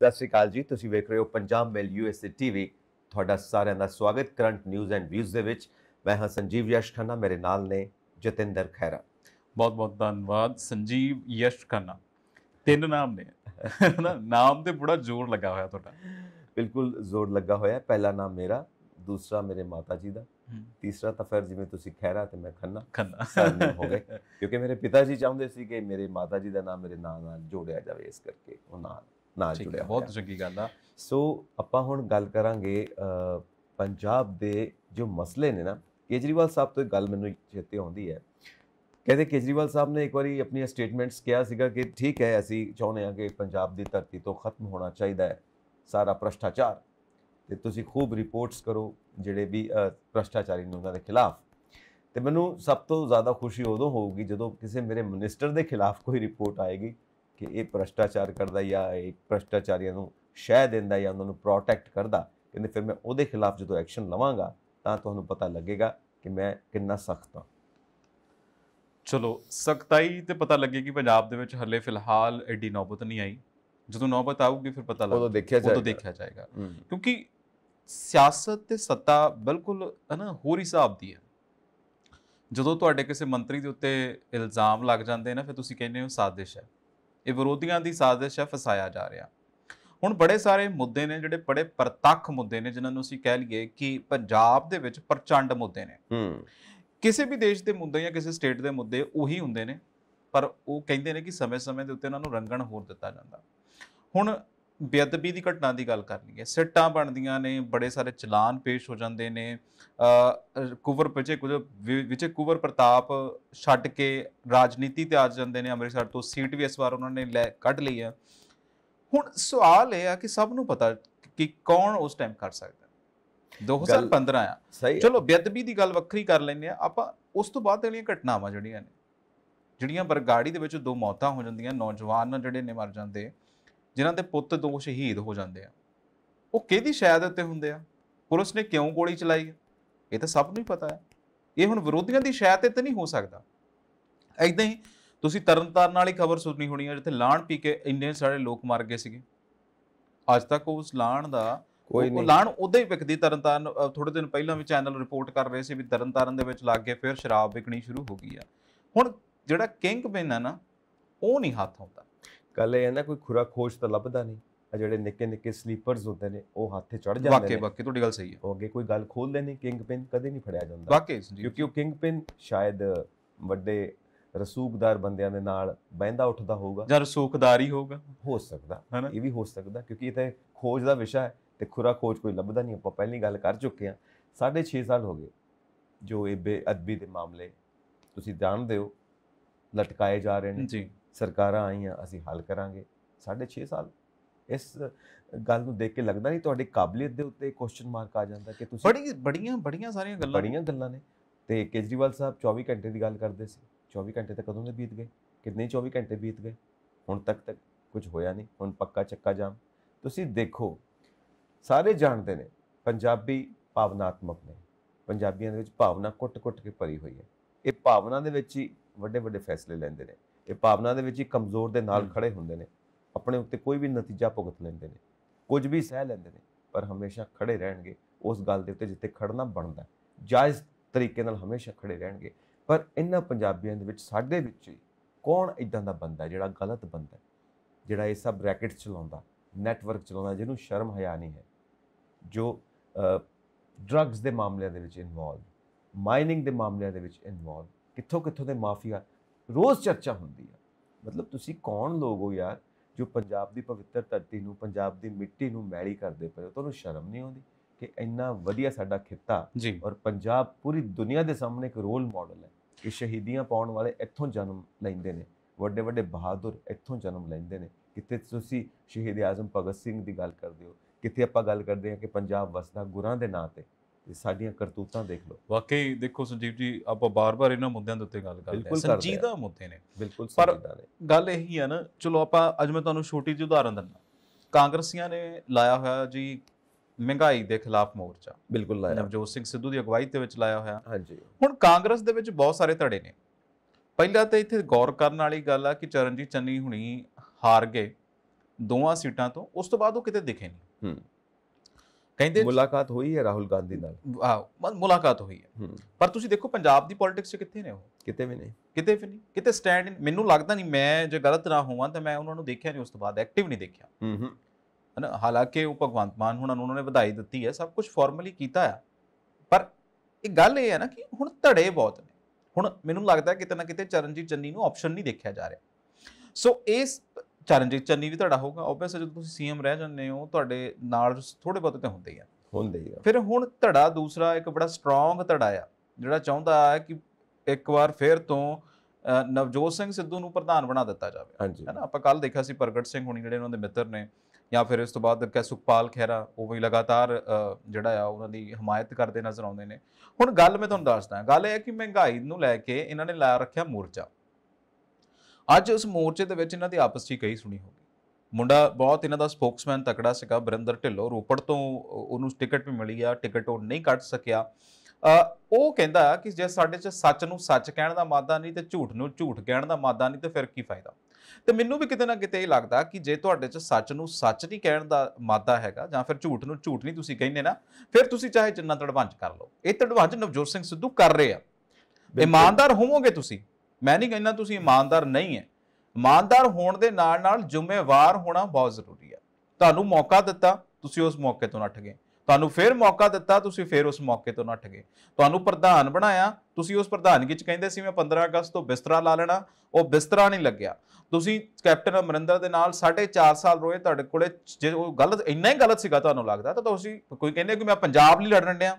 ਸਤਿ ਸ਼੍ਰੀ ਅਕਾਲ ਜੀ ਤੁਸੀਂ ਵੇਖ ਰਹੇ ਹੋ ਪੰਜਾਬ ਮੇਲ ਯੂਐਸਏ ਟੀਵੀ ਤੁਹਾਡਾ ਸਾਰਿਆਂ ਦਾ ਸਵਾਗਤ ਕਰੰਟ ਨਿਊਜ਼ ਐਂਡ ਵਿਊਜ਼ ਦੇ ਵਿੱਚ ਮੈਂ ਹਾਂ ਸੰਜੀਵ ਯਸ਼ ਖੰਨਾ ਮੇਰੇ ਨਾਲ ਨੇ ਜਤਿੰਦਰ ਖੈਰਾ ਬਹੁਤ ਬਹੁਤ ਧੰਨਵਾਦ ਸੰਜੀਵ ਯਸ਼ ਖੰਨਾ ਤਿੰਨ ਨਾਮ ਨੇ ਨਾ ਨਾਮ ਤੇ ਬੜਾ ਜ਼ੋਰ ਲੱਗਾ ਹੋਇਆ ਤੁਹਾਡਾ ਬਿਲਕੁਲ ਜ਼ੋਰ ਲੱਗਾ ਹੋਇਆ ਪਹਿਲਾ ਨਾਮ ਮੇਰਾ ਦੂਸਰਾ ਮੇਰੇ ਮਾਤਾ ਜੀ ਦਾ ਤੀਸਰਾ ਤਾਂ ਫਿਰ ਜਿਵੇਂ ਤੁਸੀਂ ਖੈਰਾ ਤੇ ਮੈਂ ਖੰਨਾ ਖੰਨਾ ਹੋ ਗਏ ਕਿਉਂਕਿ ਮੇਰੇ ਪਿਤਾ ਜੀ ਚਾਹੁੰਦੇ ਸੀ ਕਿ ਮੇਰੇ ਮਾਤਾ ਜੀ ਦਾ ਨਾਮ ਮੇਰੇ ਨਾਮ ਨਾਲ ਜੋੜਿਆ ਜਾਵੇ ਇਸ ਕਰਕੇ ਉਹ ਨਾਂ ਨਾਲ ਜੁੜਿਆ ਬਹੁਤ ਚੰਗੀ ਗੱਲ ਆ ਸੋ ਆਪਾਂ ਹੁਣ ਗੱਲ ਕਰਾਂਗੇ ਪੰਜਾਬ ਦੇ ਜੋ ਮਸਲੇ ਨੇ ਨਾ ਕੇਜਰੀਵਾਲ ਸਾਹਿਬ ਤੋਂ ਇੱਕ ਗੱਲ ਮੈਨੂੰ ਚੇਤੇ ਆਉਂਦੀ ਹੈ ਕਹਿੰਦੇ ਕੇਜਰੀਵਾਲ ਸਾਹਿਬ ਨੇ ਇੱਕ ਵਾਰੀ ਆਪਣੀਆਂ ਸਟੇਟਮੈਂਟਸ ਕਿਹਾ ਸੀਗਾ ਕਿ ਠੀਕ ਹੈ ਅਸੀਂ ਚਾਹੁੰਦੇ ਹਾਂ ਕਿ ਪੰਜਾਬ ਦੀ ਧਰਤੀ ਤੋਂ ਖਤਮ ਹੋਣਾ ਚਾਹੀਦਾ ਹੈ ਸਾਰਾ ਭ੍ਰਸ਼ਟਾਚਾਰ ਤੇ ਤੁਸੀਂ ਖੂਬ ਰਿਪੋਰਟਸ ਕਰੋ ਜਿਹੜੇ ਵੀ ਭ੍ਰਸ਼ਟਾਚਾਰੀ ਨੇ ਉਹਨਾਂ ਦੇ ਖਿਲਾਫ ਤੇ ਮੈਨੂੰ ਸਭ ਤੋਂ ਜ਼ਿਆਦਾ ਖੁਸ਼ੀ ਉਦੋਂ ਹੋਊਗੀ ਜਦੋਂ ਕਿਸੇ ਮੇਰੇ ਮਿਨਿਸਟਰ ਦੇ ਖਿਲਾਫ ਕੋਈ ਰਿਪੋਰਟ ਆਏਗੀ ਕਿ ਇਹ ਭ੍ਰਸ਼ਟਾਚਾਰ ਕਰਦਾ ਜਾਂ ਇਹ ਭ੍ਰਸ਼ਟਾਚਾਰੀਆਂ ਨੂੰ ਸ਼ਹਿ ਦਿੰਦਾ ਜਾਂ ਉਹਨਾਂ ਨੂੰ ਪ੍ਰੋਟੈਕਟ ਕਰਦਾ ਕਹਿੰਦੇ ਫਿਰ ਮੈਂ ਉਹਦੇ ਖਿਲਾਫ ਜਦੋਂ ਐਕਸ਼ਨ ਲਵਾਂਗਾ ਤਾਂ ਤੁਹਾਨੂੰ ਪਤਾ ਲੱਗੇਗਾ ਕਿ ਮੈਂ ਕਿੰਨਾ ਸਖਤ ਹਾਂ ਚਲੋ ਸਖਤਾਈ ਤੇ ਪਤਾ ਲੱਗੇ ਕਿ ਪੰਜਾਬ ਦੇ ਵਿੱਚ ਹੱਲੇ ਫਿਲਹਾਲ ਐਡੀ ਨੌਬਤ ਨਹੀਂ ਆਈ ਜਦੋਂ ਨੌਬਤ ਆਊਗੀ ਫਿਰ ਪਤਾ ਲੱਗੇਗਾ ਉਦੋਂ ਦੇਖਿਆ ਜਾਏਗਾ ਉਦੋਂ ਦੇਖਿਆ ਜਾਏਗਾ ਕਿਉਂਕਿ ਸਿਆਸਤ ਤੇ ਸੱਤਾ ਬਿਲਕੁਲ ਹਨਾ ਹੋਰ ਹਿਸਾਬ ਦੀ ਹੈ ਜਦੋਂ ਤੁਹਾਡੇ ਕਿਸੇ ਮੰਤਰੀ ਦੇ ਉੱਤੇ ਇਲਜ਼ਾਮ ਲੱਗ ਜਾਂਦੇ ਨੇ ਫਿਰ ਤੁਸੀਂ ਕਹਿੰਦੇ ਹੋ ਸਾਜ਼ਿਸ਼ ਹੈ ਇਹ ਵਿਰੋਧੀਆਂ ਦੀ ਸਾਜ਼ਿਸ਼ ਹੈ ਫਸਾਇਆ ਜਾ ਰਿਹਾ ਹੁਣ ਬੜੇ ਸਾਰੇ ਮੁੱਦੇ ਨੇ ਜਿਹੜੇ ਬੜੇ ਪ੍ਰਤੱਖ ਮੁੱਦੇ ਨੇ ਜਿਨ੍ਹਾਂ ਨੂੰ ਅਸੀਂ ਕਹਿ ਲਈਏ ਕਿ ਪੰਜਾਬ ਦੇ ਵਿੱਚ ਪ੍ਰਚੰਡ ਮੁੱਦੇ ਨੇ ਹੂੰ ਕਿਸੇ ਵੀ ਦੇਸ਼ ਦੇ ਮੁੱਦੇ ਜਾਂ ਕਿਸੇ ਸਟੇਟ ਦੇ ਮੁੱਦੇ ਉਹੀ ਹੁੰਦੇ ਨੇ ਪਰ ਉਹ ਕਹਿੰਦੇ ਨੇ ਕਿ ਸਮੇਂ-ਸਮੇਂ ਦੇ ਉੱਤੇ ਉਹਨਾਂ ਨੂੰ ਰੰਗਣ ਹੋਰ ਦਿੱਤਾ ਜਾਂਦਾ ਹੁਣ ਬੇਅਦਬੀ ਦੀ ਘਟਨਾ ਦੀ ਗੱਲ ਕਰਨੀ ਹੈ ਸਿੱਟਾਂ ਬਣਦੀਆਂ ਨੇ ਬੜੇ ਸਾਰੇ ਚਲਾਨ ਪੇਸ਼ ਹੋ ਜਾਂਦੇ ਨੇ ਕੁਵਰ ਪਿਛੇ ਕੁਝ ਵਿੱਚ ਕੁਵਰ ਪ੍ਰਤਾਪ ਛੱਡ ਕੇ ਰਾਜਨੀਤੀ ਤੇ ਆ ਜਾਂਦੇ ਨੇ ਅੰਮ੍ਰਿਤਸਰ ਤੋਂ ਸੀਟ ਵੀ ਇਸ ਵਾਰ ਉਹਨਾਂ ਨੇ ਲੈ ਕੱਢ ਲਈ ਹੈ ਹੁਣ ਸਵਾਲ ਇਹ ਆ ਕਿ ਸਭ ਨੂੰ ਪਤਾ ਕਿ ਕੌਣ ਉਸ ਟਾਈਮ ਕਰ ਸਕਦਾ 2015 ਆ ਚਲੋ ਬੇਅਦਬੀ ਦੀ ਗੱਲ ਵੱਖਰੀ ਕਰ ਲੈਂਦੇ ਆ ਆਪਾਂ ਉਸ ਤੋਂ ਬਾਅਦ ਜਿਹੜੀਆਂ ਘਟਨਾਵਾਂ ਜਿਹੜੀਆਂ ਨੇ ਜਿਹੜੀਆਂ ਬਰਗਾੜੀ ਦੇ ਵਿੱਚ ਦੋ ਮੌਤਾਂ ਹੋ ਜਾਂਦੀਆਂ ਨੌਜਵਾਨ ਜਿਹੜੇ ਨੇ ਮਰ ਜਾਂਦੇ ਜਿਨ੍ਹਾਂ ਦੇ ਪੁੱਤ ਦੋ ਸ਼ਹੀਦ ਹੋ ਜਾਂਦੇ ਆ ਉਹ ਕਿਹਦੀ ਸ਼ਾਇਦ ਉੱਤੇ ਹੁੰਦੇ ਆ ਪੁਲਿਸ ਨੇ ਕਿਉਂ ਗੋਲੀ ਚਲਾਈ ਇਹ ਤਾਂ ਸਭ ਨੂੰ ਹੀ ਪਤਾ ਹੈ ਇਹ ਹੁਣ ਵਿਰੋਧੀਆਂ ਦੀ ਸ਼ਾਇਦ ਤੇ ਨਹੀਂ ਹੋ ਸਕਦਾ ਐਦਾਂ ਹੀ ਤੁਸੀਂ ਤਰਨਤਾਰਨ ਵਾਲੀ ਖਬਰ ਸੁਣਨੀ ਹੋਣੀ ਹੈ ਜਿੱਥੇ ਲਾਣ ਪੀ ਕੇ ਇੰਨੇ ਸਾਰੇ ਲੋਕ ਮਰ ਗਏ ਸੀਗੇ ਅੱਜ ਤੱਕ ਉਸ ਲਾਣ ਦਾ ਕੋਈ ਨਹੀਂ ਲਾਣ ਉਹਦੇ ਹੀ ਵਿਕਦੀ ਤਰਨਤਾਰਨ ਥੋੜੇ ਦਿਨ ਪਹਿਲਾਂ ਵੀ ਚੈਨਲ ਰਿਪੋਰਟ ਕਰ ਰਹੇ ਸੀ ਵੀ ਤਰਨਤਾਰਨ ਦੇ ਵਿੱਚ ਲੱਗ ਗਏ ਫਿਰ ਸ਼ਰਾਬ ਵਿਕਣੀ ਸ਼ੁਰੂ ਹੋ ਗਈ ਆ ਹੁਣ ਜਿਹੜਾ ਕਿੰਗ ਬਿੰਨ ਆ ਨਾ ਉਹ ਨਹੀਂ ਹੱਥ ਆਉਂਦਾ ਗੱਲ ਇਹ ਹੈ ਨਾ ਕੋਈ ਖੁਰਾ ਖੋਜ ਤਾਂ ਲੱਭਦਾ ਨਹੀਂ ਆ ਜਿਹੜੇ ਨਿੱਕੇ ਨਿੱਕੇ ਸਲੀਪਰਸ ਹੁੰਦੇ ਨੇ ਉਹ ਹੱਥੇ ਚੜ ਜਾਂਦੇ ਨੇ ਵਾਕੇ ਵਾਕੇ ਤੁਹਾਡੀ ਗੱਲ ਸਹੀ ਹੈ ਉਹ ਅੱਗੇ ਕੋਈ ਗੱਲ ਖੋਲਦੇ ਨਹੀਂ ਕਿੰਗ ਪਿੰਨ ਕਦੇ ਨਹੀਂ ਫੜਿਆ ਜਾਂਦਾ ਵਾਕੇ ਕਿਉਂਕਿ ਉਹ ਕਿੰਗ ਪਿੰਨ ਸ਼ਾਇਦ ਵੱਡੇ ਰਸੂਖਦਾਰ ਬੰਦਿਆਂ ਦੇ ਨਾਲ ਬੈੰਦਾ ਉੱਠਦਾ ਹੋਊਗਾ ਜਾਂ ਰਸੂਖਦਾਰ ਹੀ ਹੋਊਗਾ ਹੋ ਸਕਦਾ ਇਹ ਵੀ ਹੋ ਸਕਦਾ ਕਿਉਂਕਿ ਇਹ ਤਾਂ ਖੋਜ ਦਾ ਵਿਸ਼ਾ ਹੈ ਤੇ ਖੁਰਾ ਖੋਜ ਕੋਈ ਲੱਭਦਾ ਨਹੀਂ ਆਪਾਂ ਪਹਿਲੀ ਗੱਲ ਕਰ ਚੁੱਕੇ ਆ ਸਾਢੇ 6 ਸਾਲ ਹੋ ਗਏ ਜੋ ਇਹ ਬੇਅਦਬੀ ਦੇ ਮਾਮਲੇ ਤੁਸੀਂ ਜਾਣਦੇ ਹੋ ਲਟਕਾਏ ਜਾ ਰਹੇ ਨੇ ਜੀ ਸਰਕਾਰਾਂ ਆਈਆਂ ਅਸੀਂ ਹੱਲ ਕਰਾਂਗੇ 6.5 ਸਾਲ ਇਸ ਗੱਲ ਨੂੰ ਦੇਖ ਕੇ ਲੱਗਦਾ ਨਹੀਂ ਤੁਹਾਡੀ ਕਾਬਲੀਅਤ ਦੇ ਉੱਤੇ ਕੁਐਸਚਨ ਮਾਰਕ ਆ ਜਾਂਦਾ ਕਿ ਤੁਸੀਂ ਬੜੀ ਬੜੀਆਂ ਬੜੀਆਂ ਸਾਰੀਆਂ ਗੱਲਾਂ ਬੜੀਆਂ ਗੱਲਾਂ ਨੇ ਤੇ ਕੇਜਰੀਵਾਲ ਸਾਹਿਬ 24 ਘੰਟੇ ਦੀ ਗੱਲ ਕਰਦੇ ਸੀ 24 ਘੰਟੇ ਤਾਂ ਕਦੋਂ ਦੇ ਬੀਤ ਗਏ ਕਿੰਨੇ 24 ਘੰਟੇ ਬੀਤ ਗਏ ਹੁਣ ਤੱਕ ਤੱਕ ਕੁਝ ਹੋਇਆ ਨਹੀਂ ਹੁਣ ਪੱਕਾ ਚੱਕਾ ਜਾਮ ਤੁਸੀਂ ਦੇਖੋ ਸਾਰੇ ਜਾਣਦੇ ਨੇ ਪੰਜਾਬੀ ਭਾਵਨਾਤਮਕ ਨੇ ਪੰਜਾਬੀਆਂ ਦੇ ਵਿੱਚ ਭਾਵਨਾ ਕੁੱਟ-ਕੁੱਟ ਕੇ ਭਰੀ ਹੋਈ ਹੈ ਇਹ ਭਾਵਨਾ ਦੇ ਵਿੱਚ ਹੀ ਵੱਡੇ ਵੱਡੇ ਫੈਸਲੇ ਲੈਂਦੇ ਨੇ ਇਹ ਭਾਵਨਾ ਦੇ ਵਿੱਚ ਹੀ ਕਮਜ਼ੋਰ ਦੇ ਨਾਲ ਖੜੇ ਹੁੰਦੇ ਨੇ ਆਪਣੇ ਉੱਤੇ ਕੋਈ ਵੀ ਨਤੀਜਾ ਭੁਗਤ ਲੈਂਦੇ ਨੇ ਕੁਝ ਵੀ ਸਹਿ ਲੈਂਦੇ ਨੇ ਪਰ ਹਮੇਸ਼ਾ ਖੜੇ ਰਹਿਣਗੇ ਉਸ ਗੱਲ ਦੇ ਉੱਤੇ ਜਿੱਥੇ ਖੜਨਾ ਬਣਦਾ ਜਾਇਜ਼ ਤਰੀਕੇ ਨਾਲ ਹਮੇਸ਼ਾ ਖੜੇ ਰਹਿਣਗੇ ਪਰ ਇਹਨਾਂ ਪੰਜਾਬੀਆਂ ਦੇ ਵਿੱਚ ਸਾਡੇ ਵਿੱਚ ਕੌਣ ਇਦਾਂ ਦਾ ਬੰਦਾ ਜਿਹੜਾ ਗਲਤ ਬੰਦਾ ਜਿਹੜਾ ਇਹ ਸਭ ਰੈਕਟ ਚਲਾਉਂਦਾ ਨੈਟਵਰਕ ਚਲਾਉਂਦਾ ਜਿਹਨੂੰ ਸ਼ਰਮ ਹਿਆ ਨਹੀਂ ਹੈ ਜੋ ਡਰੱਗਸ ਦੇ ਮਾਮਲਿਆਂ ਦੇ ਵਿੱਚ ਇਨਵੋਲਵ ਮਾਈਨਿੰਗ ਦੇ ਮਾਮਲਿਆਂ ਦੇ ਵਿੱਚ ਇਨਵੋਲਵ ਕਿੱਥੋਂ ਕਿੱਥੋਂ ਦੇ ਮਾਫੀਆ ਰੋਜ਼ ਚਰਚਾ ਹੁੰਦੀ ਹੈ ਮਤਲਬ ਤੁਸੀਂ ਕੌਣ ਲੋਗ ਹੋ ਯਾਰ ਜੋ ਪੰਜਾਬ ਦੀ ਪਵਿੱਤਰ ਧਰਤੀ ਨੂੰ ਪੰਜਾਬ ਦੀ ਮਿੱਟੀ ਨੂੰ ਮੈਲੀ ਕਰਦੇ ਪਏ ਹੋ ਤੁਹਾਨੂੰ ਸ਼ਰਮ ਨਹੀਂ ਆਉਂਦੀ ਕਿ ਇੰਨਾ ਵਧੀਆ ਸਾਡਾ ਖਿੱਤਾ ਔਰ ਪੰਜਾਬ ਪੂਰੀ ਦੁਨੀਆ ਦੇ ਸਾਹਮਣੇ ਇੱਕ ਰੋਲ ਮਾਡਲ ਹੈ ਕਿ ਸ਼ਹੀਦੀਆਂ ਪਾਉਣ ਵਾਲੇ ਇੱਥੋਂ ਜਨਮ ਲੈਂਦੇ ਨੇ ਵੱਡੇ ਵੱਡੇ ਬਹਾਦਰ ਇੱਥੋਂ ਜਨਮ ਲੈਂਦੇ ਨੇ ਕਿਤੇ ਤੁਸੀਂ ਸ਼ਹੀਦ ਆਜ਼ਮ ਭਗਤ ਸਿੰਘ ਦੀ ਗੱਲ ਕਰਦੇ ਹੋ ਕਿਤੇ ਆਪਾਂ ਗੱਲ ਕਰਦੇ ਹਾਂ ਕਿ ਪੰਜਾਬ ਵਸਦਾ ਗੁਰਾਂ ਦੇ ਨਾਂ ਤੇ ਤੇ ਸਾਡੀਆਂ ਕਰਤੂਤਾਂ ਦੇਖ ਲਓ ਵਾਕਈ ਦੇਖੋ ਸੰਜੀਵ ਜੀ ਆਪਾਂ ਬਾਰ-ਬਾਰ ਇਹਨਾਂ ਮੁੱਦਿਆਂ ਦੇ ਉੱਤੇ ਗੱਲ ਕਰਦੇ ਹਾਂ ਸੰਜੀਦਾ ਮੁੱਦੇ ਨੇ ਬਿਲਕੁਲ ਪਰ ਗੱਲ ਇਹੀ ਆ ਨਾ ਚਲੋ ਆਪਾਂ ਅੱਜ ਮੈਂ ਤੁਹਾਨੂੰ ਛੋਟੀ ਜਿਹੀ ਉਦਾਹਰਨ ਦਿੰਦਾ ਕਾਂਗਰਸੀਆਂ ਨੇ ਲਾਇਆ ਹੋਇਆ ਜੀ ਮਹਿੰਗਾਈ ਦੇ ਖਿਲਾਫ ਮੋਰਚਾ ਬਿਲਕੁਲ ਲਾਇਆ ਨਵਜੋਤ ਸਿੰਘ ਸਿੱਧੂ ਦੀ ਅਗਵਾਈ ਤੇ ਵਿੱਚ ਲਾਇਆ ਹੋਇਆ ਹਾਂਜੀ ਹੁਣ ਕਾਂਗਰਸ ਦੇ ਵਿੱਚ ਬਹੁਤ ਸਾਰੇ ਧੜੇ ਨੇ ਪਹਿਲਾਂ ਤਾਂ ਇੱਥੇ ਗੌਰ ਕਰਨ ਵਾਲੀ ਗੱਲ ਆ ਕਿ ਚਰਨਜੀਤ ਚੰਨੀ ਹੁਣੀ ਹਾਰ ਗਏ ਦੋਵਾਂ ਸੀਟਾਂ ਤੋਂ ਉਸ ਤੋਂ ਬਾਅਦ ਉਹ ਕਿਤੇ ਦਿਖੇ ਨਹੀਂ ਹੂੰ ਕਹਿੰਦੇ ਮੁਲਾਕਾਤ ਹੋਈ ਹੈ ਰਾਹੁਲ ਗਾਂਧੀ ਨਾਲ ਹਾਂ ਮੁਲਾਕਾਤ ਹੋਈ ਹੈ ਪਰ ਤੁਸੀਂ ਦੇਖੋ ਪੰਜਾਬ ਦੀ ਪੋਲਿਟਿਕਸ 'ਚ ਕਿੱਥੇ ਨੇ ਉਹ ਕਿਤੇ ਵੀ ਨਹੀਂ ਕਿਤੇ ਵੀ ਨਹੀਂ ਕਿਤੇ ਸਟੈਂਡ ਮੈਨੂੰ ਲੱਗਦਾ ਨਹੀਂ ਮੈਂ ਜੇ ਗਲਤ ਨਾ ਹੋਵਾਂ ਤਾਂ ਮੈਂ ਉਹਨਾਂ ਨੂੰ ਦੇਖਿਆ ਨਹੀਂ ਉਸ ਤੋਂ ਬਾਅਦ ਐਕਟਿਵ ਨਹੀਂ ਦੇਖਿਆ ਹੂੰ ਹੂੰ ਹਨਾ ਹਾਲਾਂਕਿ ਉਹ ਭਗਵੰਤ ਮਾਨ ਹੁਣਾਂ ਨੂੰ ਉਹਨਾਂ ਨੇ ਵਧਾਈ ਦਿੱਤੀ ਹੈ ਸਭ ਕੁਝ ਫਾਰਮਲੀ ਕੀਤਾ ਆ ਪਰ ਇਹ ਗੱਲ ਇਹ ਹੈ ਨਾ ਕਿ ਹੁਣ ਧੜੇ ਬਹੁਤ ਨੇ ਹੁਣ ਮੈਨੂੰ ਲੱਗਦਾ ਕਿਤੇ ਨਾ ਕਿਤੇ ਚਰਨਜੀਤ ਚੰਨੀ ਨੂੰ ਆਪਸ਼ਨ ਨਹੀਂ ਦੇਖਿਆ ਜਾ ਰਿਹਾ ਸੋ ਇਸ ਚਰਨਜੀਤ ਚੰਨੀ ਵੀ ਤੁਹਾਡਾ ਹੋਊਗਾ ਆਬਵੀਅਸ ਜਦੋਂ ਤੁਸੀਂ ਸੀਐਮ ਰਹਿ ਜਾਂਦੇ ਹੋ ਤੁਹਾਡੇ ਨਾਲ ਥੋੜੇ ਬਹੁਤ ਤੇ ਹੁੰਦੇ ਆ ਹੁੰਦੇ ਆ ਫਿਰ ਹੁਣ ਧੜਾ ਦੂਸਰਾ ਇੱਕ ਬੜਾ ਸਟਰੋਂਗ ਧੜਾ ਆ ਜਿਹੜਾ ਚਾਹੁੰਦਾ ਆ ਕਿ ਇੱਕ ਵਾਰ ਫੇਰ ਤੋਂ ਨਵਜੋਤ ਸਿੰਘ ਸਿੱਧੂ ਨੂੰ ਪ੍ਰਧਾਨ ਬਣਾ ਦਿੱਤਾ ਜਾਵੇ ਹੈ ਨਾ ਆਪਾਂ ਕੱਲ ਦੇਖਿਆ ਸੀ ਪ੍ਰਗਟ ਸਿੰਘ ਹੁਣੀ ਜਿਹੜੇ ਉਹਨਾਂ ਦੇ ਮਿੱਤਰ ਨੇ ਜਾਂ ਫਿਰ ਇਸ ਤੋਂ ਬਾਅਦ ਕੈ ਸੁਖਪਾਲ ਖਹਿਰਾ ਉਹ ਵੀ ਲਗਾਤਾਰ ਜਿਹੜਾ ਆ ਉਹਨਾਂ ਦੀ ਹਮਾਇਤ ਕਰਦੇ ਨਜ਼ਰ ਆਉਂਦੇ ਨੇ ਹੁਣ ਗੱਲ ਮੈਂ ਤੁਹਾਨੂੰ ਦੱਸਦਾ ਗੱਲ ਇਹ ਹੈ ਕਿ ਮਹਿੰਗਾਈ ਨੂੰ ਲੈ ਕੇ ਇਹਨਾਂ ਨੇ ਲਾ ਰੱਖਿਆ ਮੋਰਚਾ ਅੱਜ ਉਸ ਮੋਰਚੇ ਦੇ ਵਿੱਚ ਇਹਨਾਂ ਦੀ ਆਪਸ 'ਚ ਕਈ ਸੁਣੀ ਹੋਗੀ ਮੁੰਡਾ ਬਹੁਤ ਇਹਨਾਂ ਦਾ ਸਪੋਕਸਮੈਨ ਤਕੜਾ ਸੀਗਾ ਬਰਿੰਦਰ ਢਿੱਲੋਂ ਰੋਪੜ ਤੋਂ ਉਹਨੂੰ ਟਿਕਟ ਵੀ ਮਿਲੀ ਆ ਟਿਕਟ ਉਹ ਨਹੀਂ ਕੱਟ ਸਕਿਆ ਉਹ ਕਹਿੰਦਾ ਕਿ ਜੇ ਸਾਡੇ 'ਚ ਸੱਚ ਨੂੰ ਸੱਚ ਕਹਿਣ ਦਾ ਮਾਦਾ ਨਹੀਂ ਤੇ ਝੂਠ ਨੂੰ ਝੂਠ ਕਹਿਣ ਦਾ ਮਾਦਾ ਨਹੀਂ ਤੇ ਫਿਰ ਕੀ ਫਾਇਦਾ ਤੇ ਮੈਨੂੰ ਵੀ ਕਿਤੇ ਨਾ ਕਿਤੇ ਇਹ ਲੱਗਦਾ ਕਿ ਜੇ ਤੁਹਾਡੇ 'ਚ ਸੱਚ ਨੂੰ ਸੱਚ ਨਹੀਂ ਕਹਿਣ ਦਾ ਮਾਦਾ ਹੈਗਾ ਜਾਂ ਫਿਰ ਝੂਠ ਨੂੰ ਝੂਠ ਨਹੀਂ ਤੁਸੀਂ ਕਹਿੰਦੇ ਨਾ ਫਿਰ ਤੁਸੀਂ ਚਾਹੇ ਜਿੰਨਾ ਤੜਵੰਜ ਕਰ ਲਓ ਇਹ ਤੜਵੰਜ ਨਵਜੋਤ ਸਿੰਘ ਸਿੱਧੂ ਕਰ ਰਹੇ ਆ ਇਮਾਨਦਾਰ ਹੋਵੋਗੇ ਤੁਸੀਂ ਮੈਂ ਨਹੀਂ ਕਹਿੰਦਾ ਤੁਸੀਂ ਇਮਾਨਦਾਰ ਨਹੀਂ ਹੈ ਇਮਾਨਦਾਰ ਹੋਣ ਦੇ ਨਾਲ ਨਾਲ ਜ਼ਿੰਮੇਵਾਰ ਹੋਣਾ ਬਹੁਤ ਜ਼ਰੂਰੀ ਹੈ ਤੁਹਾਨੂੰ ਮੌਕਾ ਦਿੱਤਾ ਤੁਸੀਂ ਉਸ ਮੌਕੇ ਤੋਂ ਨੱਠ ਗਏ ਤੁਹਾਨੂੰ ਫਿਰ ਮੌਕਾ ਦਿੱਤਾ ਤੁਸੀਂ ਫਿਰ ਉਸ ਮੌਕੇ ਤੋਂ ਨੱਠ ਗਏ ਤੁਹਾਨੂੰ ਪ੍ਰਧਾਨ ਬਣਾਇਆ ਤੁਸੀਂ ਉਸ ਪ੍ਰਧਾਨਗੀ ਚ ਕਹਿੰਦੇ ਸੀ ਮੈਂ 15 ਅਗਸਤ ਤੋਂ ਬਿਸਤਰਾ ਲਾ ਲੈਣਾ ਉਹ ਬਿਸਤਰਾ ਨਹੀਂ ਲੱਗਿਆ ਤੁਸੀਂ ਕੈਪਟਨ ਅਮਰਿੰਦਰ ਦੇ ਨਾਲ 4.5 ਸਾਲ ਰੋਏ ਤੁਹਾਡੇ ਕੋਲੇ ਜੇ ਉਹ ਗਲਤ ਇੰਨਾ ਹੀ ਗਲਤ ਸੀਗਾ ਤੁਹਾਨੂੰ ਲੱਗਦਾ ਤਾਂ ਤੁਸੀਂ ਕੋਈ ਕਹਿੰਦੇ ਕਿ ਮੈਂ ਪੰਜਾਬ ਲਈ ਲੜਨ ਡਿਆ